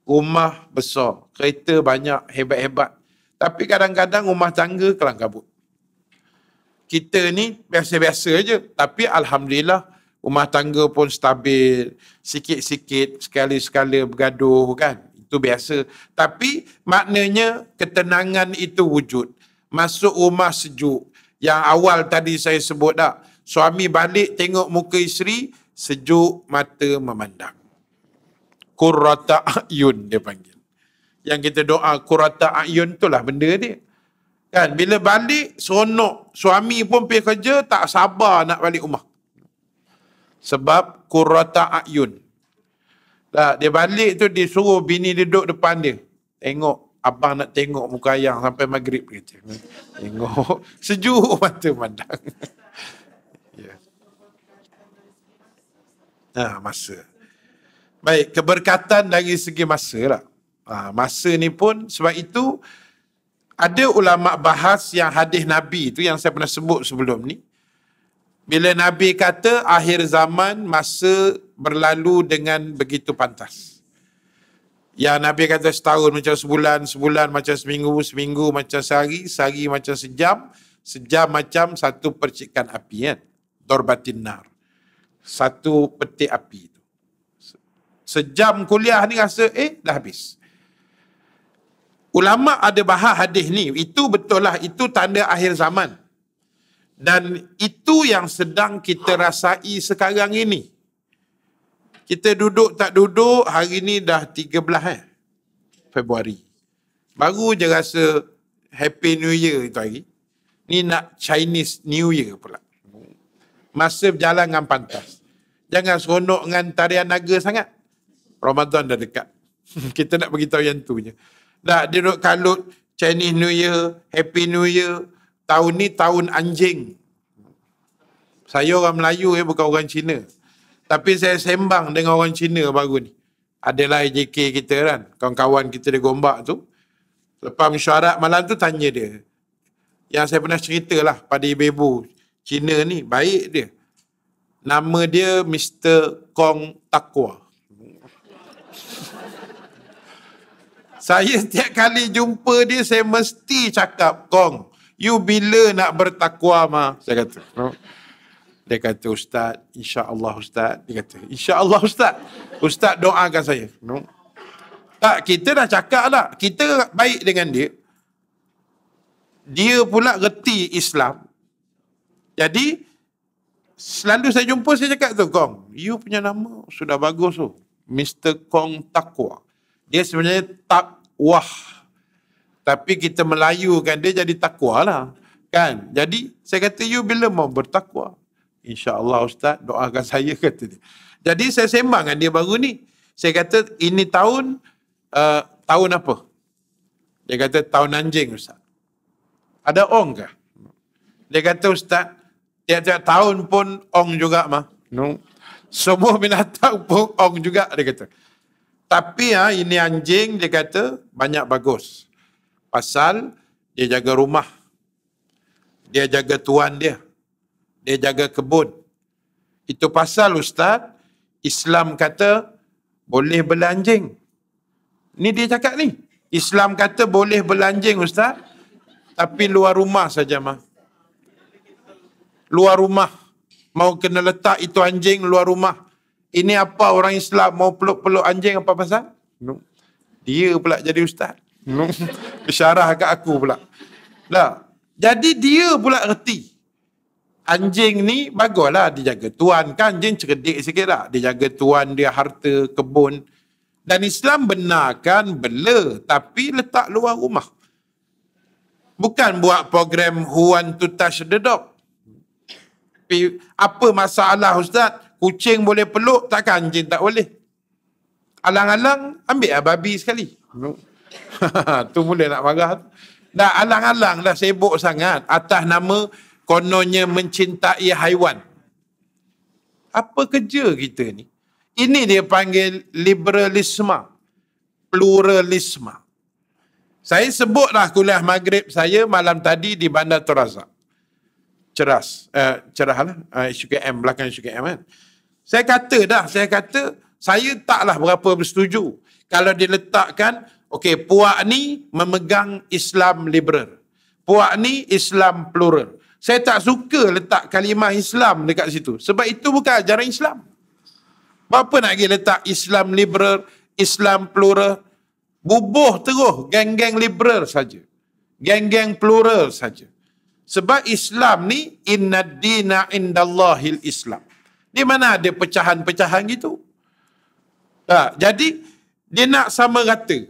Rumah besar, kereta banyak, hebat-hebat. Tapi kadang-kadang rumah tangga kelang kabut. Kita ni biasa-biasa je. Tapi Alhamdulillah rumah tangga pun stabil. Sikit-sikit, sekali-sekala bergaduh kan itu biasa tapi maknanya ketenangan itu wujud masuk rumah sejuk yang awal tadi saya sebut tak, suami balik tengok muka isteri sejuk mata memandang Kurata ayun dia panggil yang kita doa kurata ayun itulah benda dia kan bila balik seronok suami pun pergi kerja tak sabar nak balik rumah sebab kurata ayun tak, dia balik tu dia suruh bini dia duduk depan dia. Tengok, abang nak tengok muka ayang sampai maghrib kata. Tengok, [LAUGHS] sejuk mata pandang. [LAUGHS] ya. Nah, ha, masa. Baik, keberkatan dari segi masa lah. Ha, masa ni pun sebab itu ada ulama bahas yang hadis Nabi tu yang saya pernah sebut sebelum ni. Bila Nabi kata akhir zaman masa berlalu dengan begitu pantas. Ya Nabi kata setahun macam sebulan, sebulan macam seminggu, seminggu macam sehari, sehari macam sejam, sejam macam satu percikan api ya. Dorbatin nar. Satu petik api itu. Sejam kuliah ni rasa eh dah habis. Ulama ada bahas hadis ni, itu betul lah itu tanda akhir zaman. Dan itu yang sedang kita rasai sekarang ini. Kita duduk tak duduk, hari ni dah 13 eh? Februari. Baru je rasa Happy New Year itu hari. Ni nak Chinese New Year pula. Masa berjalan dengan pantas. Jangan seronok dengan tarian naga sangat. Ramadan dah dekat. [LAUGHS] Kita nak beritahu yang tu je. Dah dia duduk kalut Chinese New Year, Happy New Year. Tahun ni tahun anjing. Saya orang Melayu eh, bukan orang Cina. Tapi saya sembang dengan orang Cina baru ni. Adalah AJK kita kan. Kawan-kawan kita di Gombak tu. Lepas mesyuarat malam tu tanya dia. Yang saya pernah cerita lah pada ibu-ibu Cina ni. Baik dia. Nama dia Mr. Kong Takwa. [LAUGHS] saya setiap kali jumpa dia, saya mesti cakap, Kong, you bila nak bertakwa ma? Saya kata. No? Dia kata, Ustaz, insya Allah Ustaz. Dia kata, Allah Ustaz. Ustaz doakan saya. No. Tak, kita dah cakap lah. Kita baik dengan dia. Dia pula reti Islam. Jadi, selalu saya jumpa, saya cakap tu, Kong, you punya nama sudah bagus tu. Mr. Kong Takwa. Dia sebenarnya takwah. Tapi kita melayukan dia jadi takwa lah. Kan? Jadi, saya kata, you bila mau bertakwa? InsyaAllah Ustaz doakan saya kata dia. Jadi saya sembang dengan dia baru ni. Saya kata ini tahun, uh, tahun apa? Dia kata tahun anjing Ustaz. Ada ong kah? Dia kata Ustaz, tiap-tiap tahun pun ong juga mah. No. Semua binatang pun ong juga dia kata. Tapi ha, ini anjing dia kata banyak bagus. Pasal dia jaga rumah. Dia jaga tuan dia dia eh, jaga kebun. Itu pasal ustaz, Islam kata boleh belanjing. Ni dia cakap ni. Islam kata boleh belanjing ustaz, tapi luar rumah saja mah. Luar rumah. Mau kena letak itu anjing luar rumah. Ini apa orang Islam mau peluk-peluk anjing apa pasal? No. Dia pula jadi ustaz. No. Isyarah kat aku pula. Nah, Jadi dia pula reti anjing ni baguslah dia jaga tuan kan anjing cerdik sikit lah dia jaga tuan dia harta kebun dan Islam benarkan bela tapi letak luar rumah bukan buat program who want to touch the dog tapi apa masalah ustaz kucing boleh peluk takkan anjing tak boleh alang-alang ambil lah babi sekali [LAUGHS] tu boleh nak marah Dah alang-alang dah sibuk sangat atas nama Kononnya mencintai haiwan. Apa kerja kita ni? Ini dia panggil liberalisme. Pluralisme. Saya sebutlah kuliah maghrib saya malam tadi di Bandar Terazak. Ceras. Eh, cerah lah. HKM, eh, belakang HKM kan. Saya kata dah, saya kata saya taklah berapa bersetuju. Kalau diletakkan, okey, puak ni memegang Islam liberal. Puak ni Islam plural. Saya tak suka letak kalimah Islam dekat situ. Sebab itu bukan ajaran Islam. Berapa nak pergi letak Islam liberal, Islam plural? Bubuh terus geng-geng liberal saja. Geng-geng plural saja. Sebab Islam ni inna dina indallahil Islam. Di mana ada pecahan-pecahan gitu? Tak. Ha, jadi dia nak sama rata.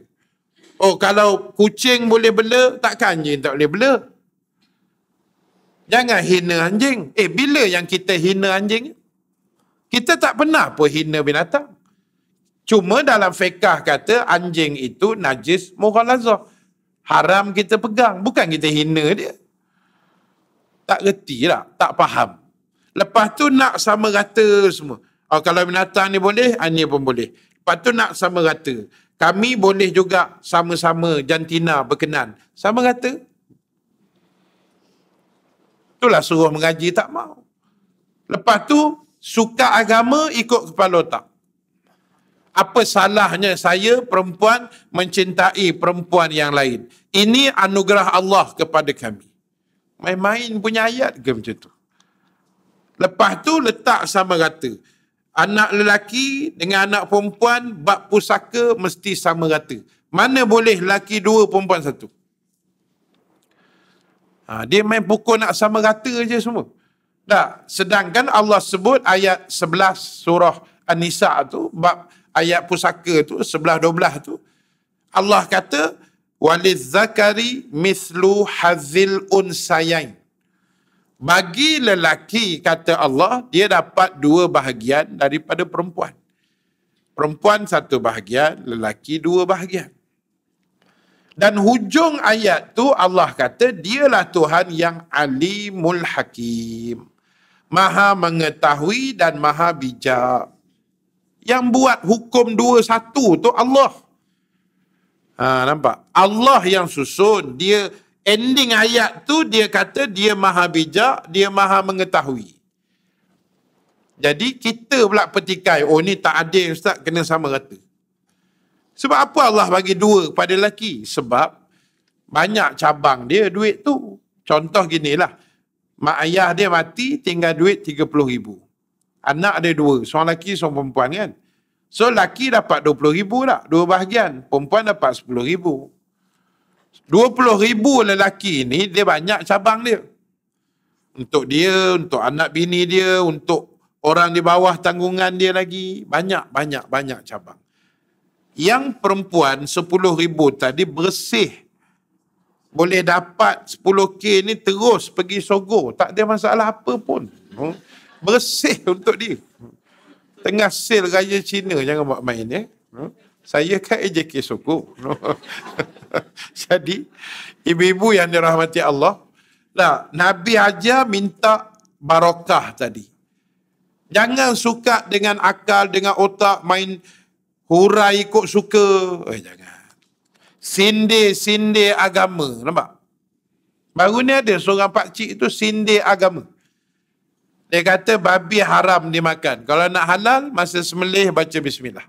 Oh kalau kucing boleh bela, takkan je tak boleh bela. Jangan hina anjing. Eh, bila yang kita hina anjing? Kita tak pernah pun hina binatang. Cuma dalam fiqah kata anjing itu najis mughalazah. Haram kita pegang. Bukan kita hina dia. Tak reti lah. Tak faham. Lepas tu nak sama rata semua. Oh, kalau binatang ni boleh, anjing ah, pun boleh. Lepas tu nak sama rata. Kami boleh juga sama-sama jantina berkenan. Sama rata. Itulah suruh mengaji tak mau. Lepas tu suka agama ikut kepala otak. Apa salahnya saya perempuan mencintai perempuan yang lain? Ini anugerah Allah kepada kami. Main-main punya ayat ke macam tu? Lepas tu letak sama rata. Anak lelaki dengan anak perempuan bab pusaka mesti sama rata. Mana boleh lelaki dua perempuan satu? Ha, dia main pukul nak sama rata je semua. Tak. Sedangkan Allah sebut ayat 11 surah An-Nisa tu, bab ayat pusaka tu, dua belah tu, Allah kata, Walid zakari mislu hazil unsayain. Bagi lelaki, kata Allah, dia dapat dua bahagian daripada perempuan. Perempuan satu bahagian, lelaki dua bahagian dan hujung ayat tu Allah kata dialah Tuhan yang alimul hakim maha mengetahui dan maha bijak yang buat hukum dua satu tu Allah ha, nampak Allah yang susun dia ending ayat tu dia kata dia maha bijak dia maha mengetahui jadi kita pula petikai oh ni tak adil ustaz kena sama rata sebab apa Allah bagi dua kepada lelaki? Sebab banyak cabang dia duit tu. Contoh gini lah. Mak ayah dia mati tinggal duit RM30,000. Anak dia dua. Seorang lelaki, seorang perempuan kan? So lelaki dapat RM20,000 lah. Dua bahagian. Perempuan dapat RM10,000. RM20,000 lelaki ni dia banyak cabang dia. Untuk dia, untuk anak bini dia, untuk orang di bawah tanggungan dia lagi. Banyak, banyak, banyak cabang yang perempuan ribu tadi bersih boleh dapat 10k ni terus pergi sogo tak ada masalah apa pun bersih untuk dia tengah sel raya Cina jangan buat main ya eh? saya kan AJK sogo [LAUGHS] jadi ibu-ibu yang dirahmati Allah nah, Nabi aja minta barokah tadi jangan suka dengan akal dengan otak main Hurai ikut suka. Eh, jangan. Sindir-sindir agama. Nampak? Baru ni ada seorang pakcik tu sindir agama. Dia kata babi haram dimakan. Kalau nak halal, masa semelih baca bismillah.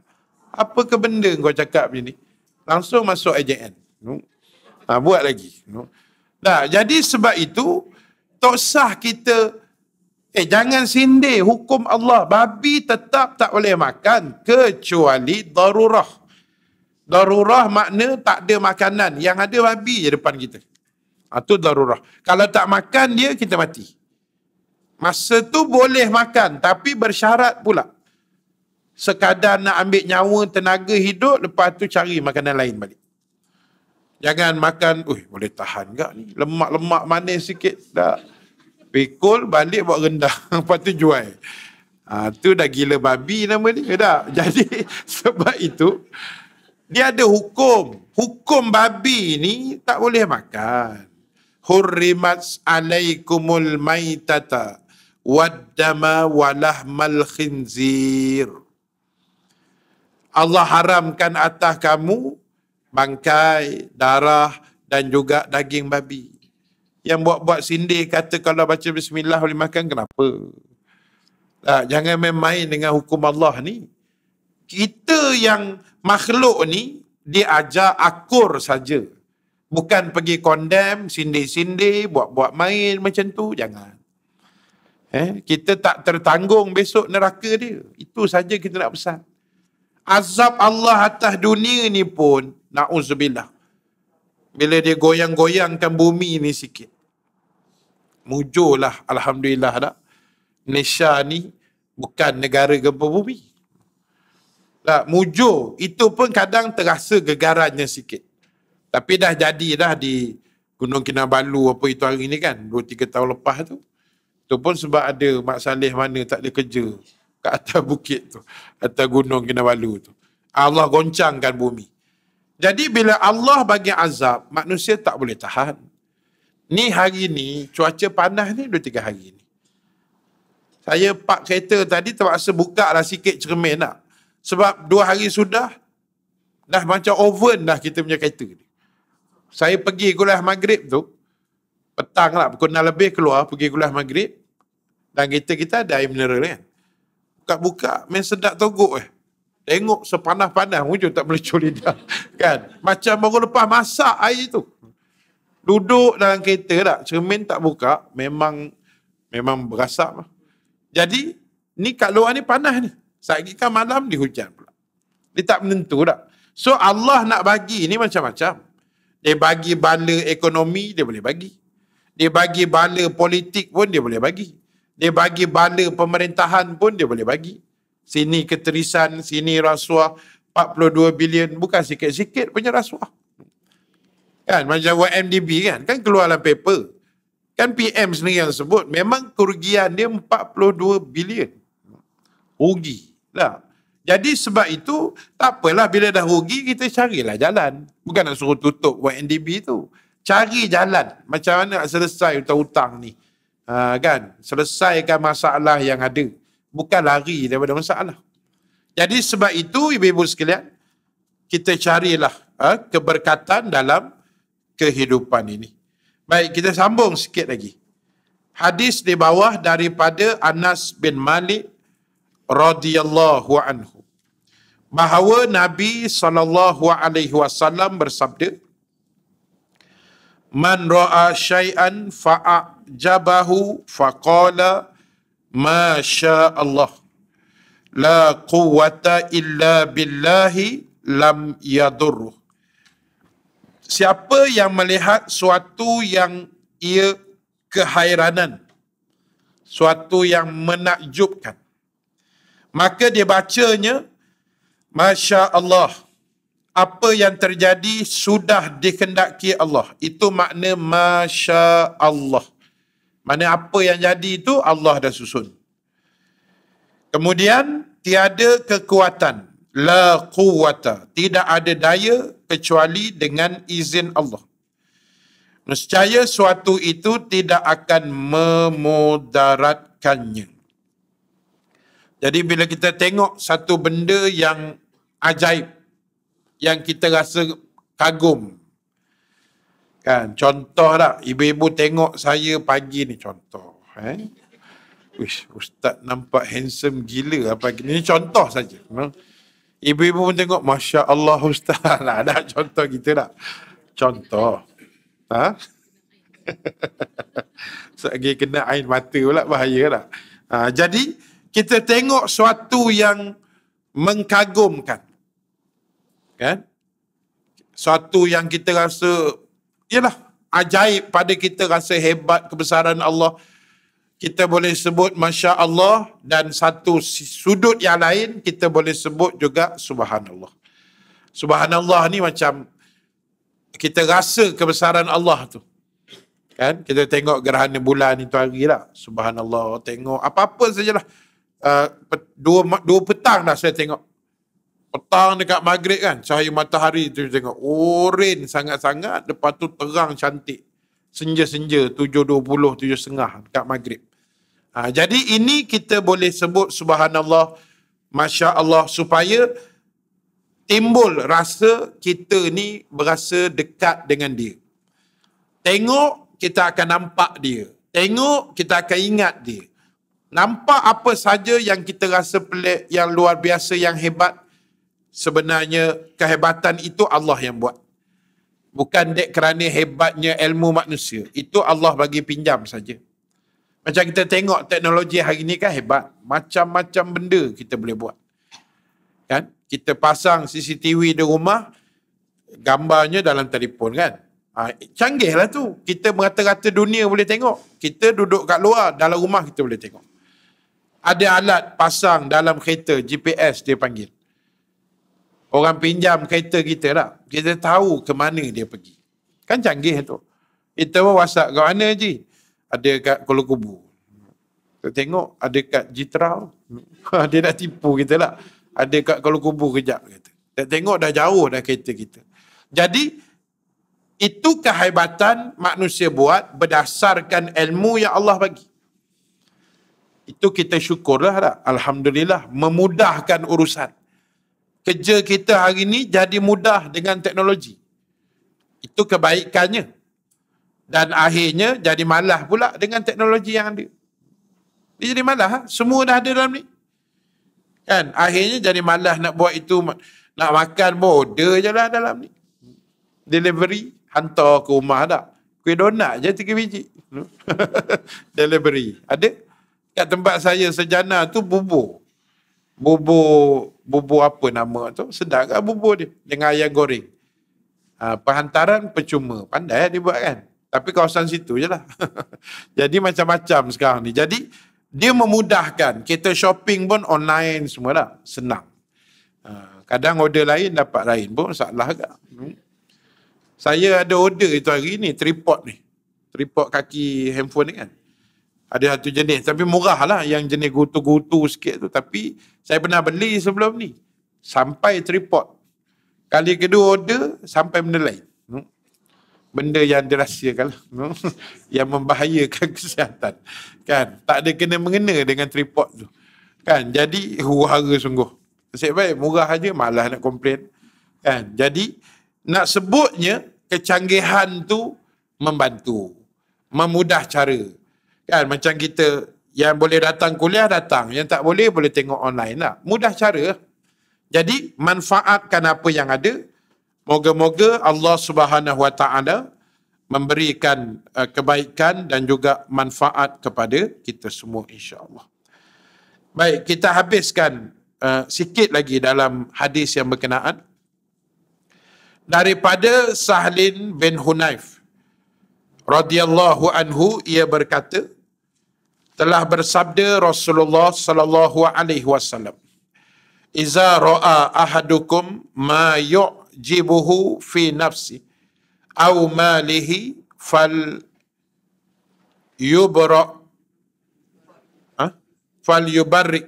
Apa ke benda kau cakap macam ni? Langsung masuk AJN. No. Ha, buat lagi. No. Nah, jadi sebab itu, tak sah kita Eh jangan sindir hukum Allah. Babi tetap tak boleh makan kecuali darurah. Darurah makna tak ada makanan. Yang ada babi je depan kita. Itu ha, darurah. Kalau tak makan dia, kita mati. Masa tu boleh makan tapi bersyarat pula. Sekadar nak ambil nyawa, tenaga, hidup, lepas tu cari makanan lain balik. Jangan makan, ui boleh tahan tak ni? Lemak-lemak manis sikit tak? Pikul balik buat rendah [LAUGHS] Lepas tu jual ha, Tu dah gila babi nama ni ke tak? [LAUGHS] Jadi sebab itu Dia ada hukum Hukum babi ni tak boleh makan Hurrimat alaikumul maitata Waddama walahmal khinzir Allah haramkan atas kamu bangkai, darah dan juga daging babi yang buat-buat sindir kata kalau baca bismillah boleh makan kenapa? Tak, ah, jangan main-main dengan hukum Allah ni. Kita yang makhluk ni dia ajar akur saja. Bukan pergi condemn, sindir-sindir, buat-buat main macam tu. Jangan. Eh, kita tak tertanggung besok neraka dia. Itu saja kita nak pesan. Azab Allah atas dunia ni pun, na'uzubillah bila dia goyang-goyangkan bumi ni sikit. Mujurlah Alhamdulillah tak. Malaysia ni bukan negara gempa bumi. Tak, lah, mujur. Itu pun kadang terasa gegarannya sikit. Tapi dah jadi dah di Gunung Kinabalu apa itu hari ni kan. Dua tiga tahun lepas tu. Itu pun sebab ada Mak Saleh mana tak ada kerja. Kat atas [LAUGHS] bukit tu. Atas Gunung Kinabalu tu. Allah goncangkan bumi. Jadi bila Allah bagi azab, manusia tak boleh tahan. Ni hari ni, cuaca panas ni dua tiga hari ni. Saya park kereta tadi terpaksa buka lah sikit cermin nak. Sebab dua hari sudah, dah macam oven dah kita punya kereta ni. Saya pergi kuliah maghrib tu, petang lah, pukul 6 lebih keluar pergi kuliah maghrib. Dan kereta kita ada air mineral kan. Buka-buka, main sedap togok eh. Tengok sepanah-panah, wujud tak boleh curi dah. [LAUGHS] Kan? Macam baru lepas masak air tu. Duduk dalam kereta tak, cermin tak buka, memang memang berasap. Jadi, ni kat luar ni panas ni. Saat kan malam ni hujan pula. Dia tak menentu tak. So Allah nak bagi ni macam-macam. Dia bagi bala ekonomi, dia boleh bagi. Dia bagi bala politik pun, dia boleh bagi. Dia bagi bala pemerintahan pun, dia boleh bagi sini keterisan, sini rasuah, 42 bilion, bukan sikit-sikit punya rasuah. Kan, macam WMDB kan, kan keluar dalam paper. Kan PM sendiri yang sebut, memang kerugian dia 42 bilion. Rugi. Lah. Jadi sebab itu, tak apalah bila dah rugi, kita carilah jalan. Bukan nak suruh tutup WMDB tu. Cari jalan, macam mana nak selesai hutang-hutang ni. Ha, kan, selesaikan masalah yang ada bukan lari daripada masalah. Jadi sebab itu ibu-ibu sekalian, kita carilah ha, keberkatan dalam kehidupan ini. Baik, kita sambung sikit lagi. Hadis di bawah daripada Anas bin Malik radhiyallahu anhu. Bahawa Nabi saw bersabda, "Man ra'a syai'an faajabahu jabahu faqala ma Allah. La quwwata illa billahi lam yadurru. Siapa yang melihat suatu yang ia kehairanan, suatu yang menakjubkan, maka dia bacanya, Masya Allah, apa yang terjadi sudah dikendaki Allah. Itu makna Masya Allah. Mana apa yang jadi itu Allah dah susun. Kemudian tiada kekuatan. La quwata. Tidak ada daya kecuali dengan izin Allah. Nescaya suatu itu tidak akan memudaratkannya. Jadi bila kita tengok satu benda yang ajaib, yang kita rasa kagum, Kan, contoh tak? Ibu-ibu tengok saya pagi ni contoh. Eh? Wish, ustaz nampak handsome gila lah pagi ni Ini contoh saja. Ibu-ibu pun tengok, Masya Allah ustaz. [LAUGHS] lah ada contoh kita tak? Contoh. Ha? Sebagai [LAUGHS] so, kena air mata pula bahaya tak? Ha, jadi, kita tengok sesuatu yang mengkagumkan. Kan? Suatu yang kita rasa yalah ajaib pada kita rasa hebat kebesaran Allah kita boleh sebut masya Allah dan satu sudut yang lain kita boleh sebut juga subhanallah subhanallah ni macam kita rasa kebesaran Allah tu kan kita tengok gerhana bulan itu hari lah subhanallah tengok apa-apa sajalah uh, dua dua petang dah saya tengok petang dekat maghrib kan cahaya matahari tu tengok orin sangat-sangat lepas tu terang cantik senja-senja tujuh dua puluh tujuh 7.30 dekat maghrib ha, jadi ini kita boleh sebut subhanallah Masya Allah supaya timbul rasa kita ni berasa dekat dengan dia. Tengok kita akan nampak dia. Tengok kita akan ingat dia. Nampak apa saja yang kita rasa pelik, yang luar biasa, yang hebat, sebenarnya kehebatan itu Allah yang buat. Bukan dek kerana hebatnya ilmu manusia. Itu Allah bagi pinjam saja. Macam kita tengok teknologi hari ini kan hebat. Macam-macam benda kita boleh buat. Kan? Kita pasang CCTV di rumah, gambarnya dalam telefon kan. Ha, canggih lah tu. Kita merata-rata dunia boleh tengok. Kita duduk kat luar, dalam rumah kita boleh tengok. Ada alat pasang dalam kereta, GPS dia panggil orang pinjam kereta kita lah. Kita tahu ke mana dia pergi. Kan canggih tu. Kita pun whatsapp kat mana je. Ada kat Kuala Kubu. Kita tengok ada kat Jitra. [LAUGHS] dia nak tipu kita lah. Ada kat Kuala Kubu kejap kata. Kita tengok dah jauh dah kereta kita. Jadi itu kehebatan manusia buat berdasarkan ilmu yang Allah bagi. Itu kita syukurlah lah. Alhamdulillah memudahkan urusan kerja kita hari ini jadi mudah dengan teknologi. Itu kebaikannya. Dan akhirnya jadi malah pula dengan teknologi yang ada. Dia jadi malah. Ha? Semua dah ada dalam ni. Kan? Akhirnya jadi malah nak buat itu. Nak makan border je lah dalam ni. Delivery. Hantar ke rumah tak? Kuih donat je tiga biji. [LAUGHS] Delivery. Ada? Kat tempat saya sejana tu bubur bubur bubur apa nama tu sedap kan bubur dia dengan ayam goreng ha, perhantaran percuma pandai dia buat kan tapi kawasan situ je lah [LAUGHS] jadi macam-macam sekarang ni jadi dia memudahkan kita shopping pun online semua lah senang ha, kadang order lain dapat lain pun salah agak hmm. saya ada order itu hari ni tripod ni tripod kaki handphone ni kan ada satu jenis tapi murah lah yang jenis gutu-gutu sikit tu. Tapi saya pernah beli sebelum ni. Sampai tripod. Kali kedua order sampai benda lain. Hmm. Benda yang dirahsiakan lah. Hmm. [LAUGHS] yang membahayakan [LAUGHS] kesihatan. Kan? Tak ada kena-mengena dengan tripod tu. Kan? Jadi huara sungguh. Nasib baik murah aja malah nak komplain. Kan? Jadi nak sebutnya kecanggihan tu membantu. Memudah cara. Kan macam kita yang boleh datang kuliah datang, yang tak boleh boleh tengok online lah. Mudah cara. Jadi manfaatkan apa yang ada. Moga-moga Allah Subhanahu Wa Taala memberikan uh, kebaikan dan juga manfaat kepada kita semua insya-Allah. Baik, kita habiskan uh, sikit lagi dalam hadis yang berkenaan daripada Sahlin bin Hunayf radhiyallahu anhu ia berkata telah bersabda Rasulullah sallallahu alaihi wasallam Iza ra'a ahadukum ma yu'jibuhu fi nafsi aw malihi fal yubra ha? fal yubarik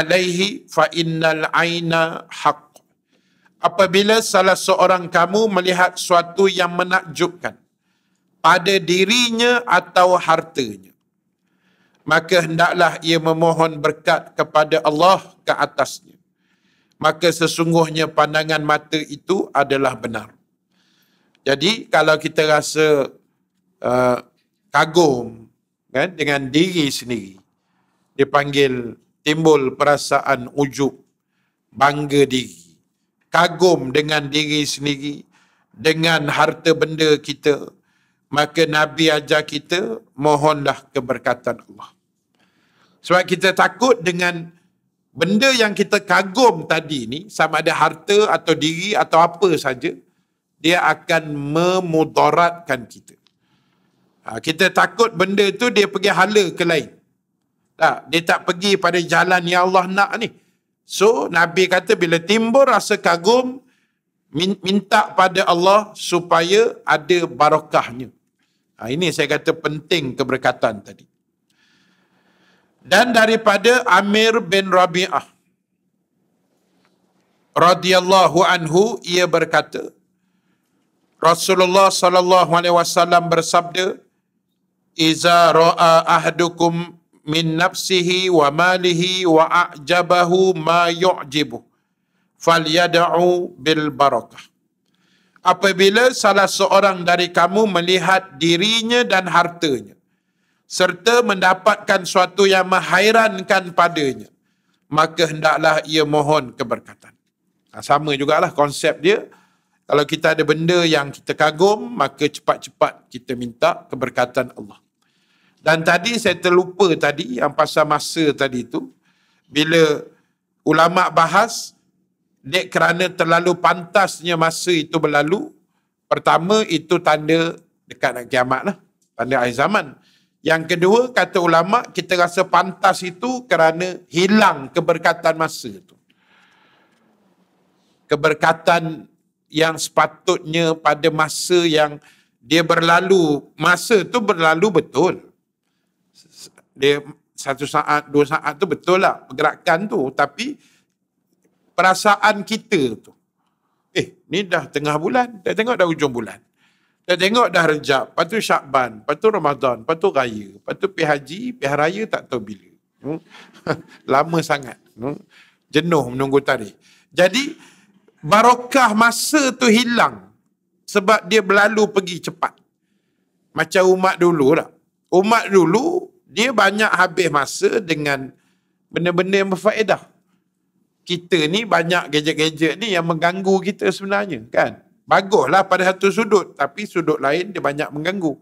alaihi fa innal aina haqq Apabila salah seorang kamu melihat suatu yang menakjubkan pada dirinya atau hartanya maka hendaklah ia memohon berkat kepada Allah ke atasnya. Maka sesungguhnya pandangan mata itu adalah benar. Jadi kalau kita rasa uh, kagum kan, dengan diri sendiri, dipanggil timbul perasaan ujuk bangga diri, kagum dengan diri sendiri, dengan harta benda kita, maka Nabi ajar kita, mohonlah keberkatan Allah. Sebab kita takut dengan benda yang kita kagum tadi ni, sama ada harta atau diri atau apa saja, dia akan memudaratkan kita. Ha, kita takut benda tu dia pergi hala ke lain. Tak, dia tak pergi pada jalan yang Allah nak ni. So, Nabi kata bila timbul rasa kagum, minta pada Allah supaya ada barakahnya. Ha, ini saya kata penting keberkatan tadi dan daripada Amir bin Rabi'ah radhiyallahu anhu ia berkata Rasulullah sallallahu alaihi wasallam bersabda iza ra'a ahdukum min nafsihi wa malihi wa a'jabahu ma yu'jibu falyad'u bil barakah apabila salah seorang dari kamu melihat dirinya dan hartanya serta mendapatkan suatu yang menghairankan padanya, maka hendaklah ia mohon keberkatan. Ha, sama jugalah konsep dia. Kalau kita ada benda yang kita kagum, maka cepat-cepat kita minta keberkatan Allah. Dan tadi saya terlupa tadi yang pasal masa tadi itu, bila ulama' bahas, dek kerana terlalu pantasnya masa itu berlalu, pertama itu tanda dekat nak kiamat lah, tanda akhir zaman. Yang kedua kata ulama kita rasa pantas itu kerana hilang keberkatan masa itu. Keberkatan yang sepatutnya pada masa yang dia berlalu, masa itu berlalu betul. Dia satu saat, dua saat itu betul lah pergerakan tu. Tapi perasaan kita tu. Eh, ni dah tengah bulan. Dah tengok dah ujung bulan. Kita tengok dah rejab, lepas tu syakban, lepas tu ramadhan, lepas tu raya, lepas tu pihak haji, pihak raya tak tahu bila. Hmm? [LAUGHS] Lama sangat. Hmm? Jenuh menunggu tarikh. Jadi, barakah masa tu hilang sebab dia berlalu pergi cepat. Macam umat dulu lah. Umat dulu, dia banyak habis masa dengan benda-benda yang berfaedah. Kita ni banyak gadget-gadget ni yang mengganggu kita sebenarnya kan baguslah pada satu sudut tapi sudut lain dia banyak mengganggu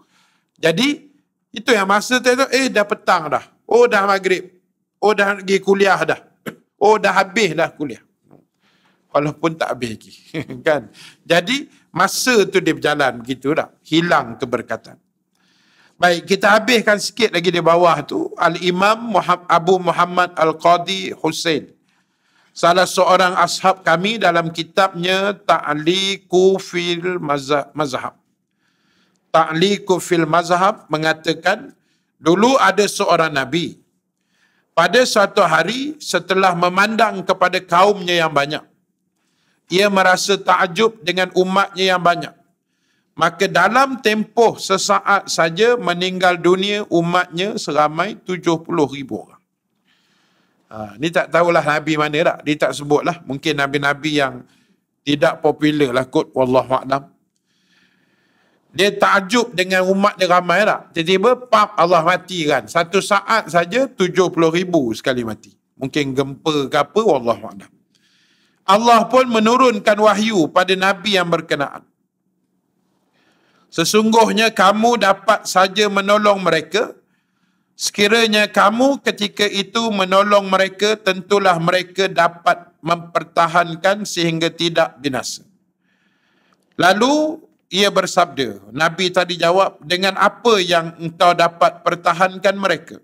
jadi itu yang masa tu eh dah petang dah oh dah maghrib oh dah pergi kuliah dah [COUGHS] oh dah habis dah kuliah walaupun tak habis lagi [LAUGHS] kan jadi masa tu dia berjalan begitu dah hilang keberkatan Baik, kita habiskan sikit lagi di bawah tu. Al-Imam Abu Muhammad Al-Qadi Hussein salah seorang ashab kami dalam kitabnya Ta'liku fil mazhab. Ta'liku fil mazhab mengatakan dulu ada seorang nabi. Pada suatu hari setelah memandang kepada kaumnya yang banyak, ia merasa takjub dengan umatnya yang banyak. Maka dalam tempoh sesaat saja meninggal dunia umatnya seramai 70 ribu orang. Ha, ni tak tahulah Nabi mana dah. Dia tak sebut lah. Mungkin Nabi-Nabi yang tidak popular lah kot. Wallahu'alam. Dia takjub dengan umat dia ramai tak? Tiba-tiba, pap Allah mati kan. Satu saat saja 70 ribu sekali mati. Mungkin gempa ke apa, Wallahu'alam. Allah pun menurunkan wahyu pada Nabi yang berkenaan. Sesungguhnya kamu dapat saja menolong mereka Sekiranya kamu ketika itu menolong mereka, tentulah mereka dapat mempertahankan sehingga tidak binasa. Lalu ia bersabda, Nabi tadi jawab, dengan apa yang engkau dapat pertahankan mereka?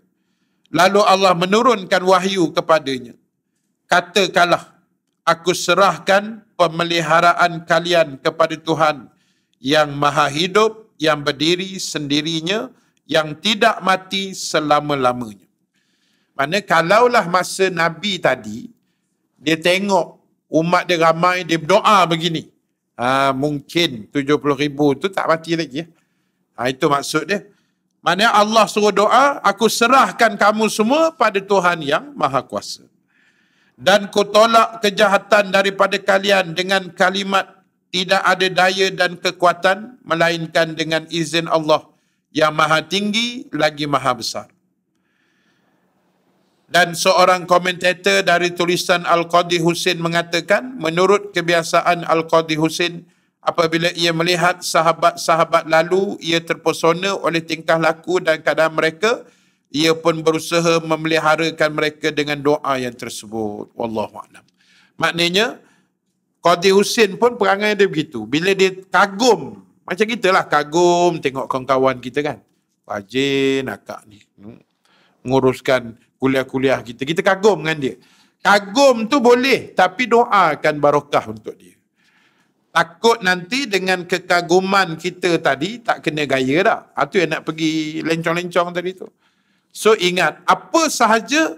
Lalu Allah menurunkan wahyu kepadanya. Katakanlah, aku serahkan pemeliharaan kalian kepada Tuhan yang maha hidup, yang berdiri sendirinya, yang berdiri sendirinya, yang tidak mati selama-lamanya. Mana kalaulah masa Nabi tadi, dia tengok umat dia ramai, dia berdoa begini. Ha, mungkin 70 ribu tu tak mati lagi. Ya. Ha, itu maksud dia. Mana Allah suruh doa, aku serahkan kamu semua pada Tuhan yang Maha Kuasa. Dan ku tolak kejahatan daripada kalian dengan kalimat tidak ada daya dan kekuatan melainkan dengan izin Allah yang maha tinggi lagi maha besar. Dan seorang komentator dari tulisan al qadi Husin mengatakan, menurut kebiasaan al qadi Husin, apabila ia melihat sahabat-sahabat lalu, ia terpesona oleh tingkah laku dan keadaan mereka, ia pun berusaha memeliharakan mereka dengan doa yang tersebut. Wallahu a'lam. Maknanya, Al-Qadi Husin pun perangai dia begitu. Bila dia kagum macam kita lah kagum tengok kawan-kawan kita kan. Rajin akak ni. Hmm, Nguruskan kuliah-kuliah kita. Kita kagum dengan dia. Kagum tu boleh tapi doakan barokah untuk dia. Takut nanti dengan kekaguman kita tadi tak kena gaya dah. Itu ah, yang nak pergi lencong-lencong tadi tu. So ingat, apa sahaja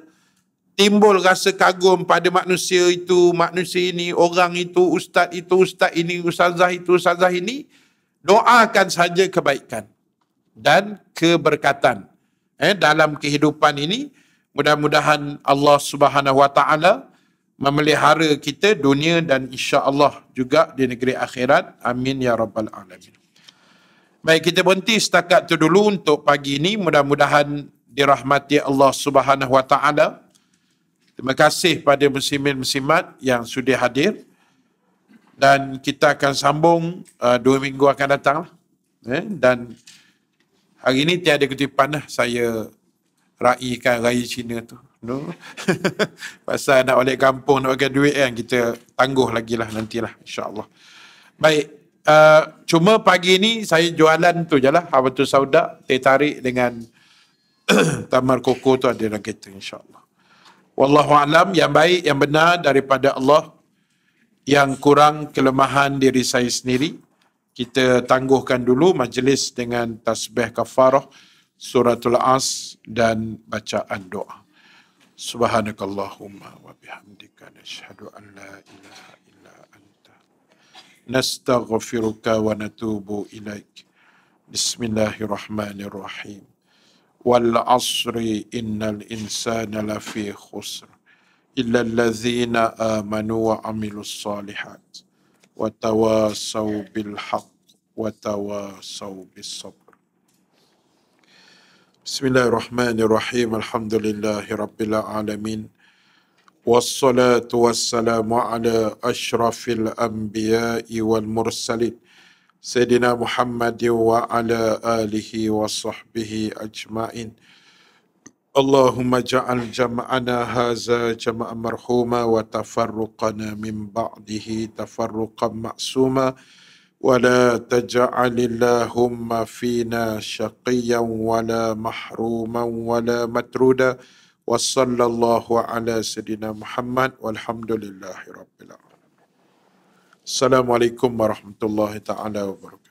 timbul rasa kagum pada manusia itu, manusia ini, orang itu, ustaz itu, ustaz ini, ustazah itu, ustazah ini, ustazah ini doakan saja kebaikan dan keberkatan eh dalam kehidupan ini mudah-mudahan Allah Subhanahu wa taala memelihara kita dunia dan insya-Allah juga di negeri akhirat amin ya rabbal alamin baik kita berhenti setakat itu dulu untuk pagi ini mudah-mudahan dirahmati Allah Subhanahu wa taala terima kasih pada muslimin muslimat yang sudah hadir dan kita akan sambung uh, dua minggu akan datang lah. eh? dan hari ini tiada kutipan lah saya raikan raya Cina tu no? [LAUGHS] pasal nak balik kampung nak bagi duit kan kita tangguh lagi lah nantilah insyaAllah baik uh, cuma pagi ni saya jualan tu je lah apa tu sauda saya dengan [CLEARS THROAT] tamar koko tu ada dalam kereta insyaAllah Wallahu alam yang baik yang benar daripada Allah yang kurang kelemahan diri saya sendiri kita tangguhkan dulu majlis dengan tasbih kafarah suratul as dan bacaan doa subhanakallahumma wa bihamdika nashhadu an la ilaha illa anta nastaghfiruka wa natubu ilaik bismillahirrahmanirrahim wal asri innal insana lafi khusr إلا الذين آمنوا وعملوا الصالحات وتواصوا بالحق وتواصوا بالصبر بسم الله الرحمن الرحيم الحمد لله رب العالمين والصلاة والسلام على أشرف الأنبياء والمرسلين سيدنا محمد وعلى آله وصحبه أجمعين اللهم اجعل جمعنا هذا جمع مرحوما وتفرقنا من بعده تفرقا معصوما ولا تجعل اللهم فينا شقيا ولا محروما ولا مترودا وصلى الله على سيدنا محمد والحمد لله رب العالمين السلام عليكم ورحمه الله تعالى وبركاته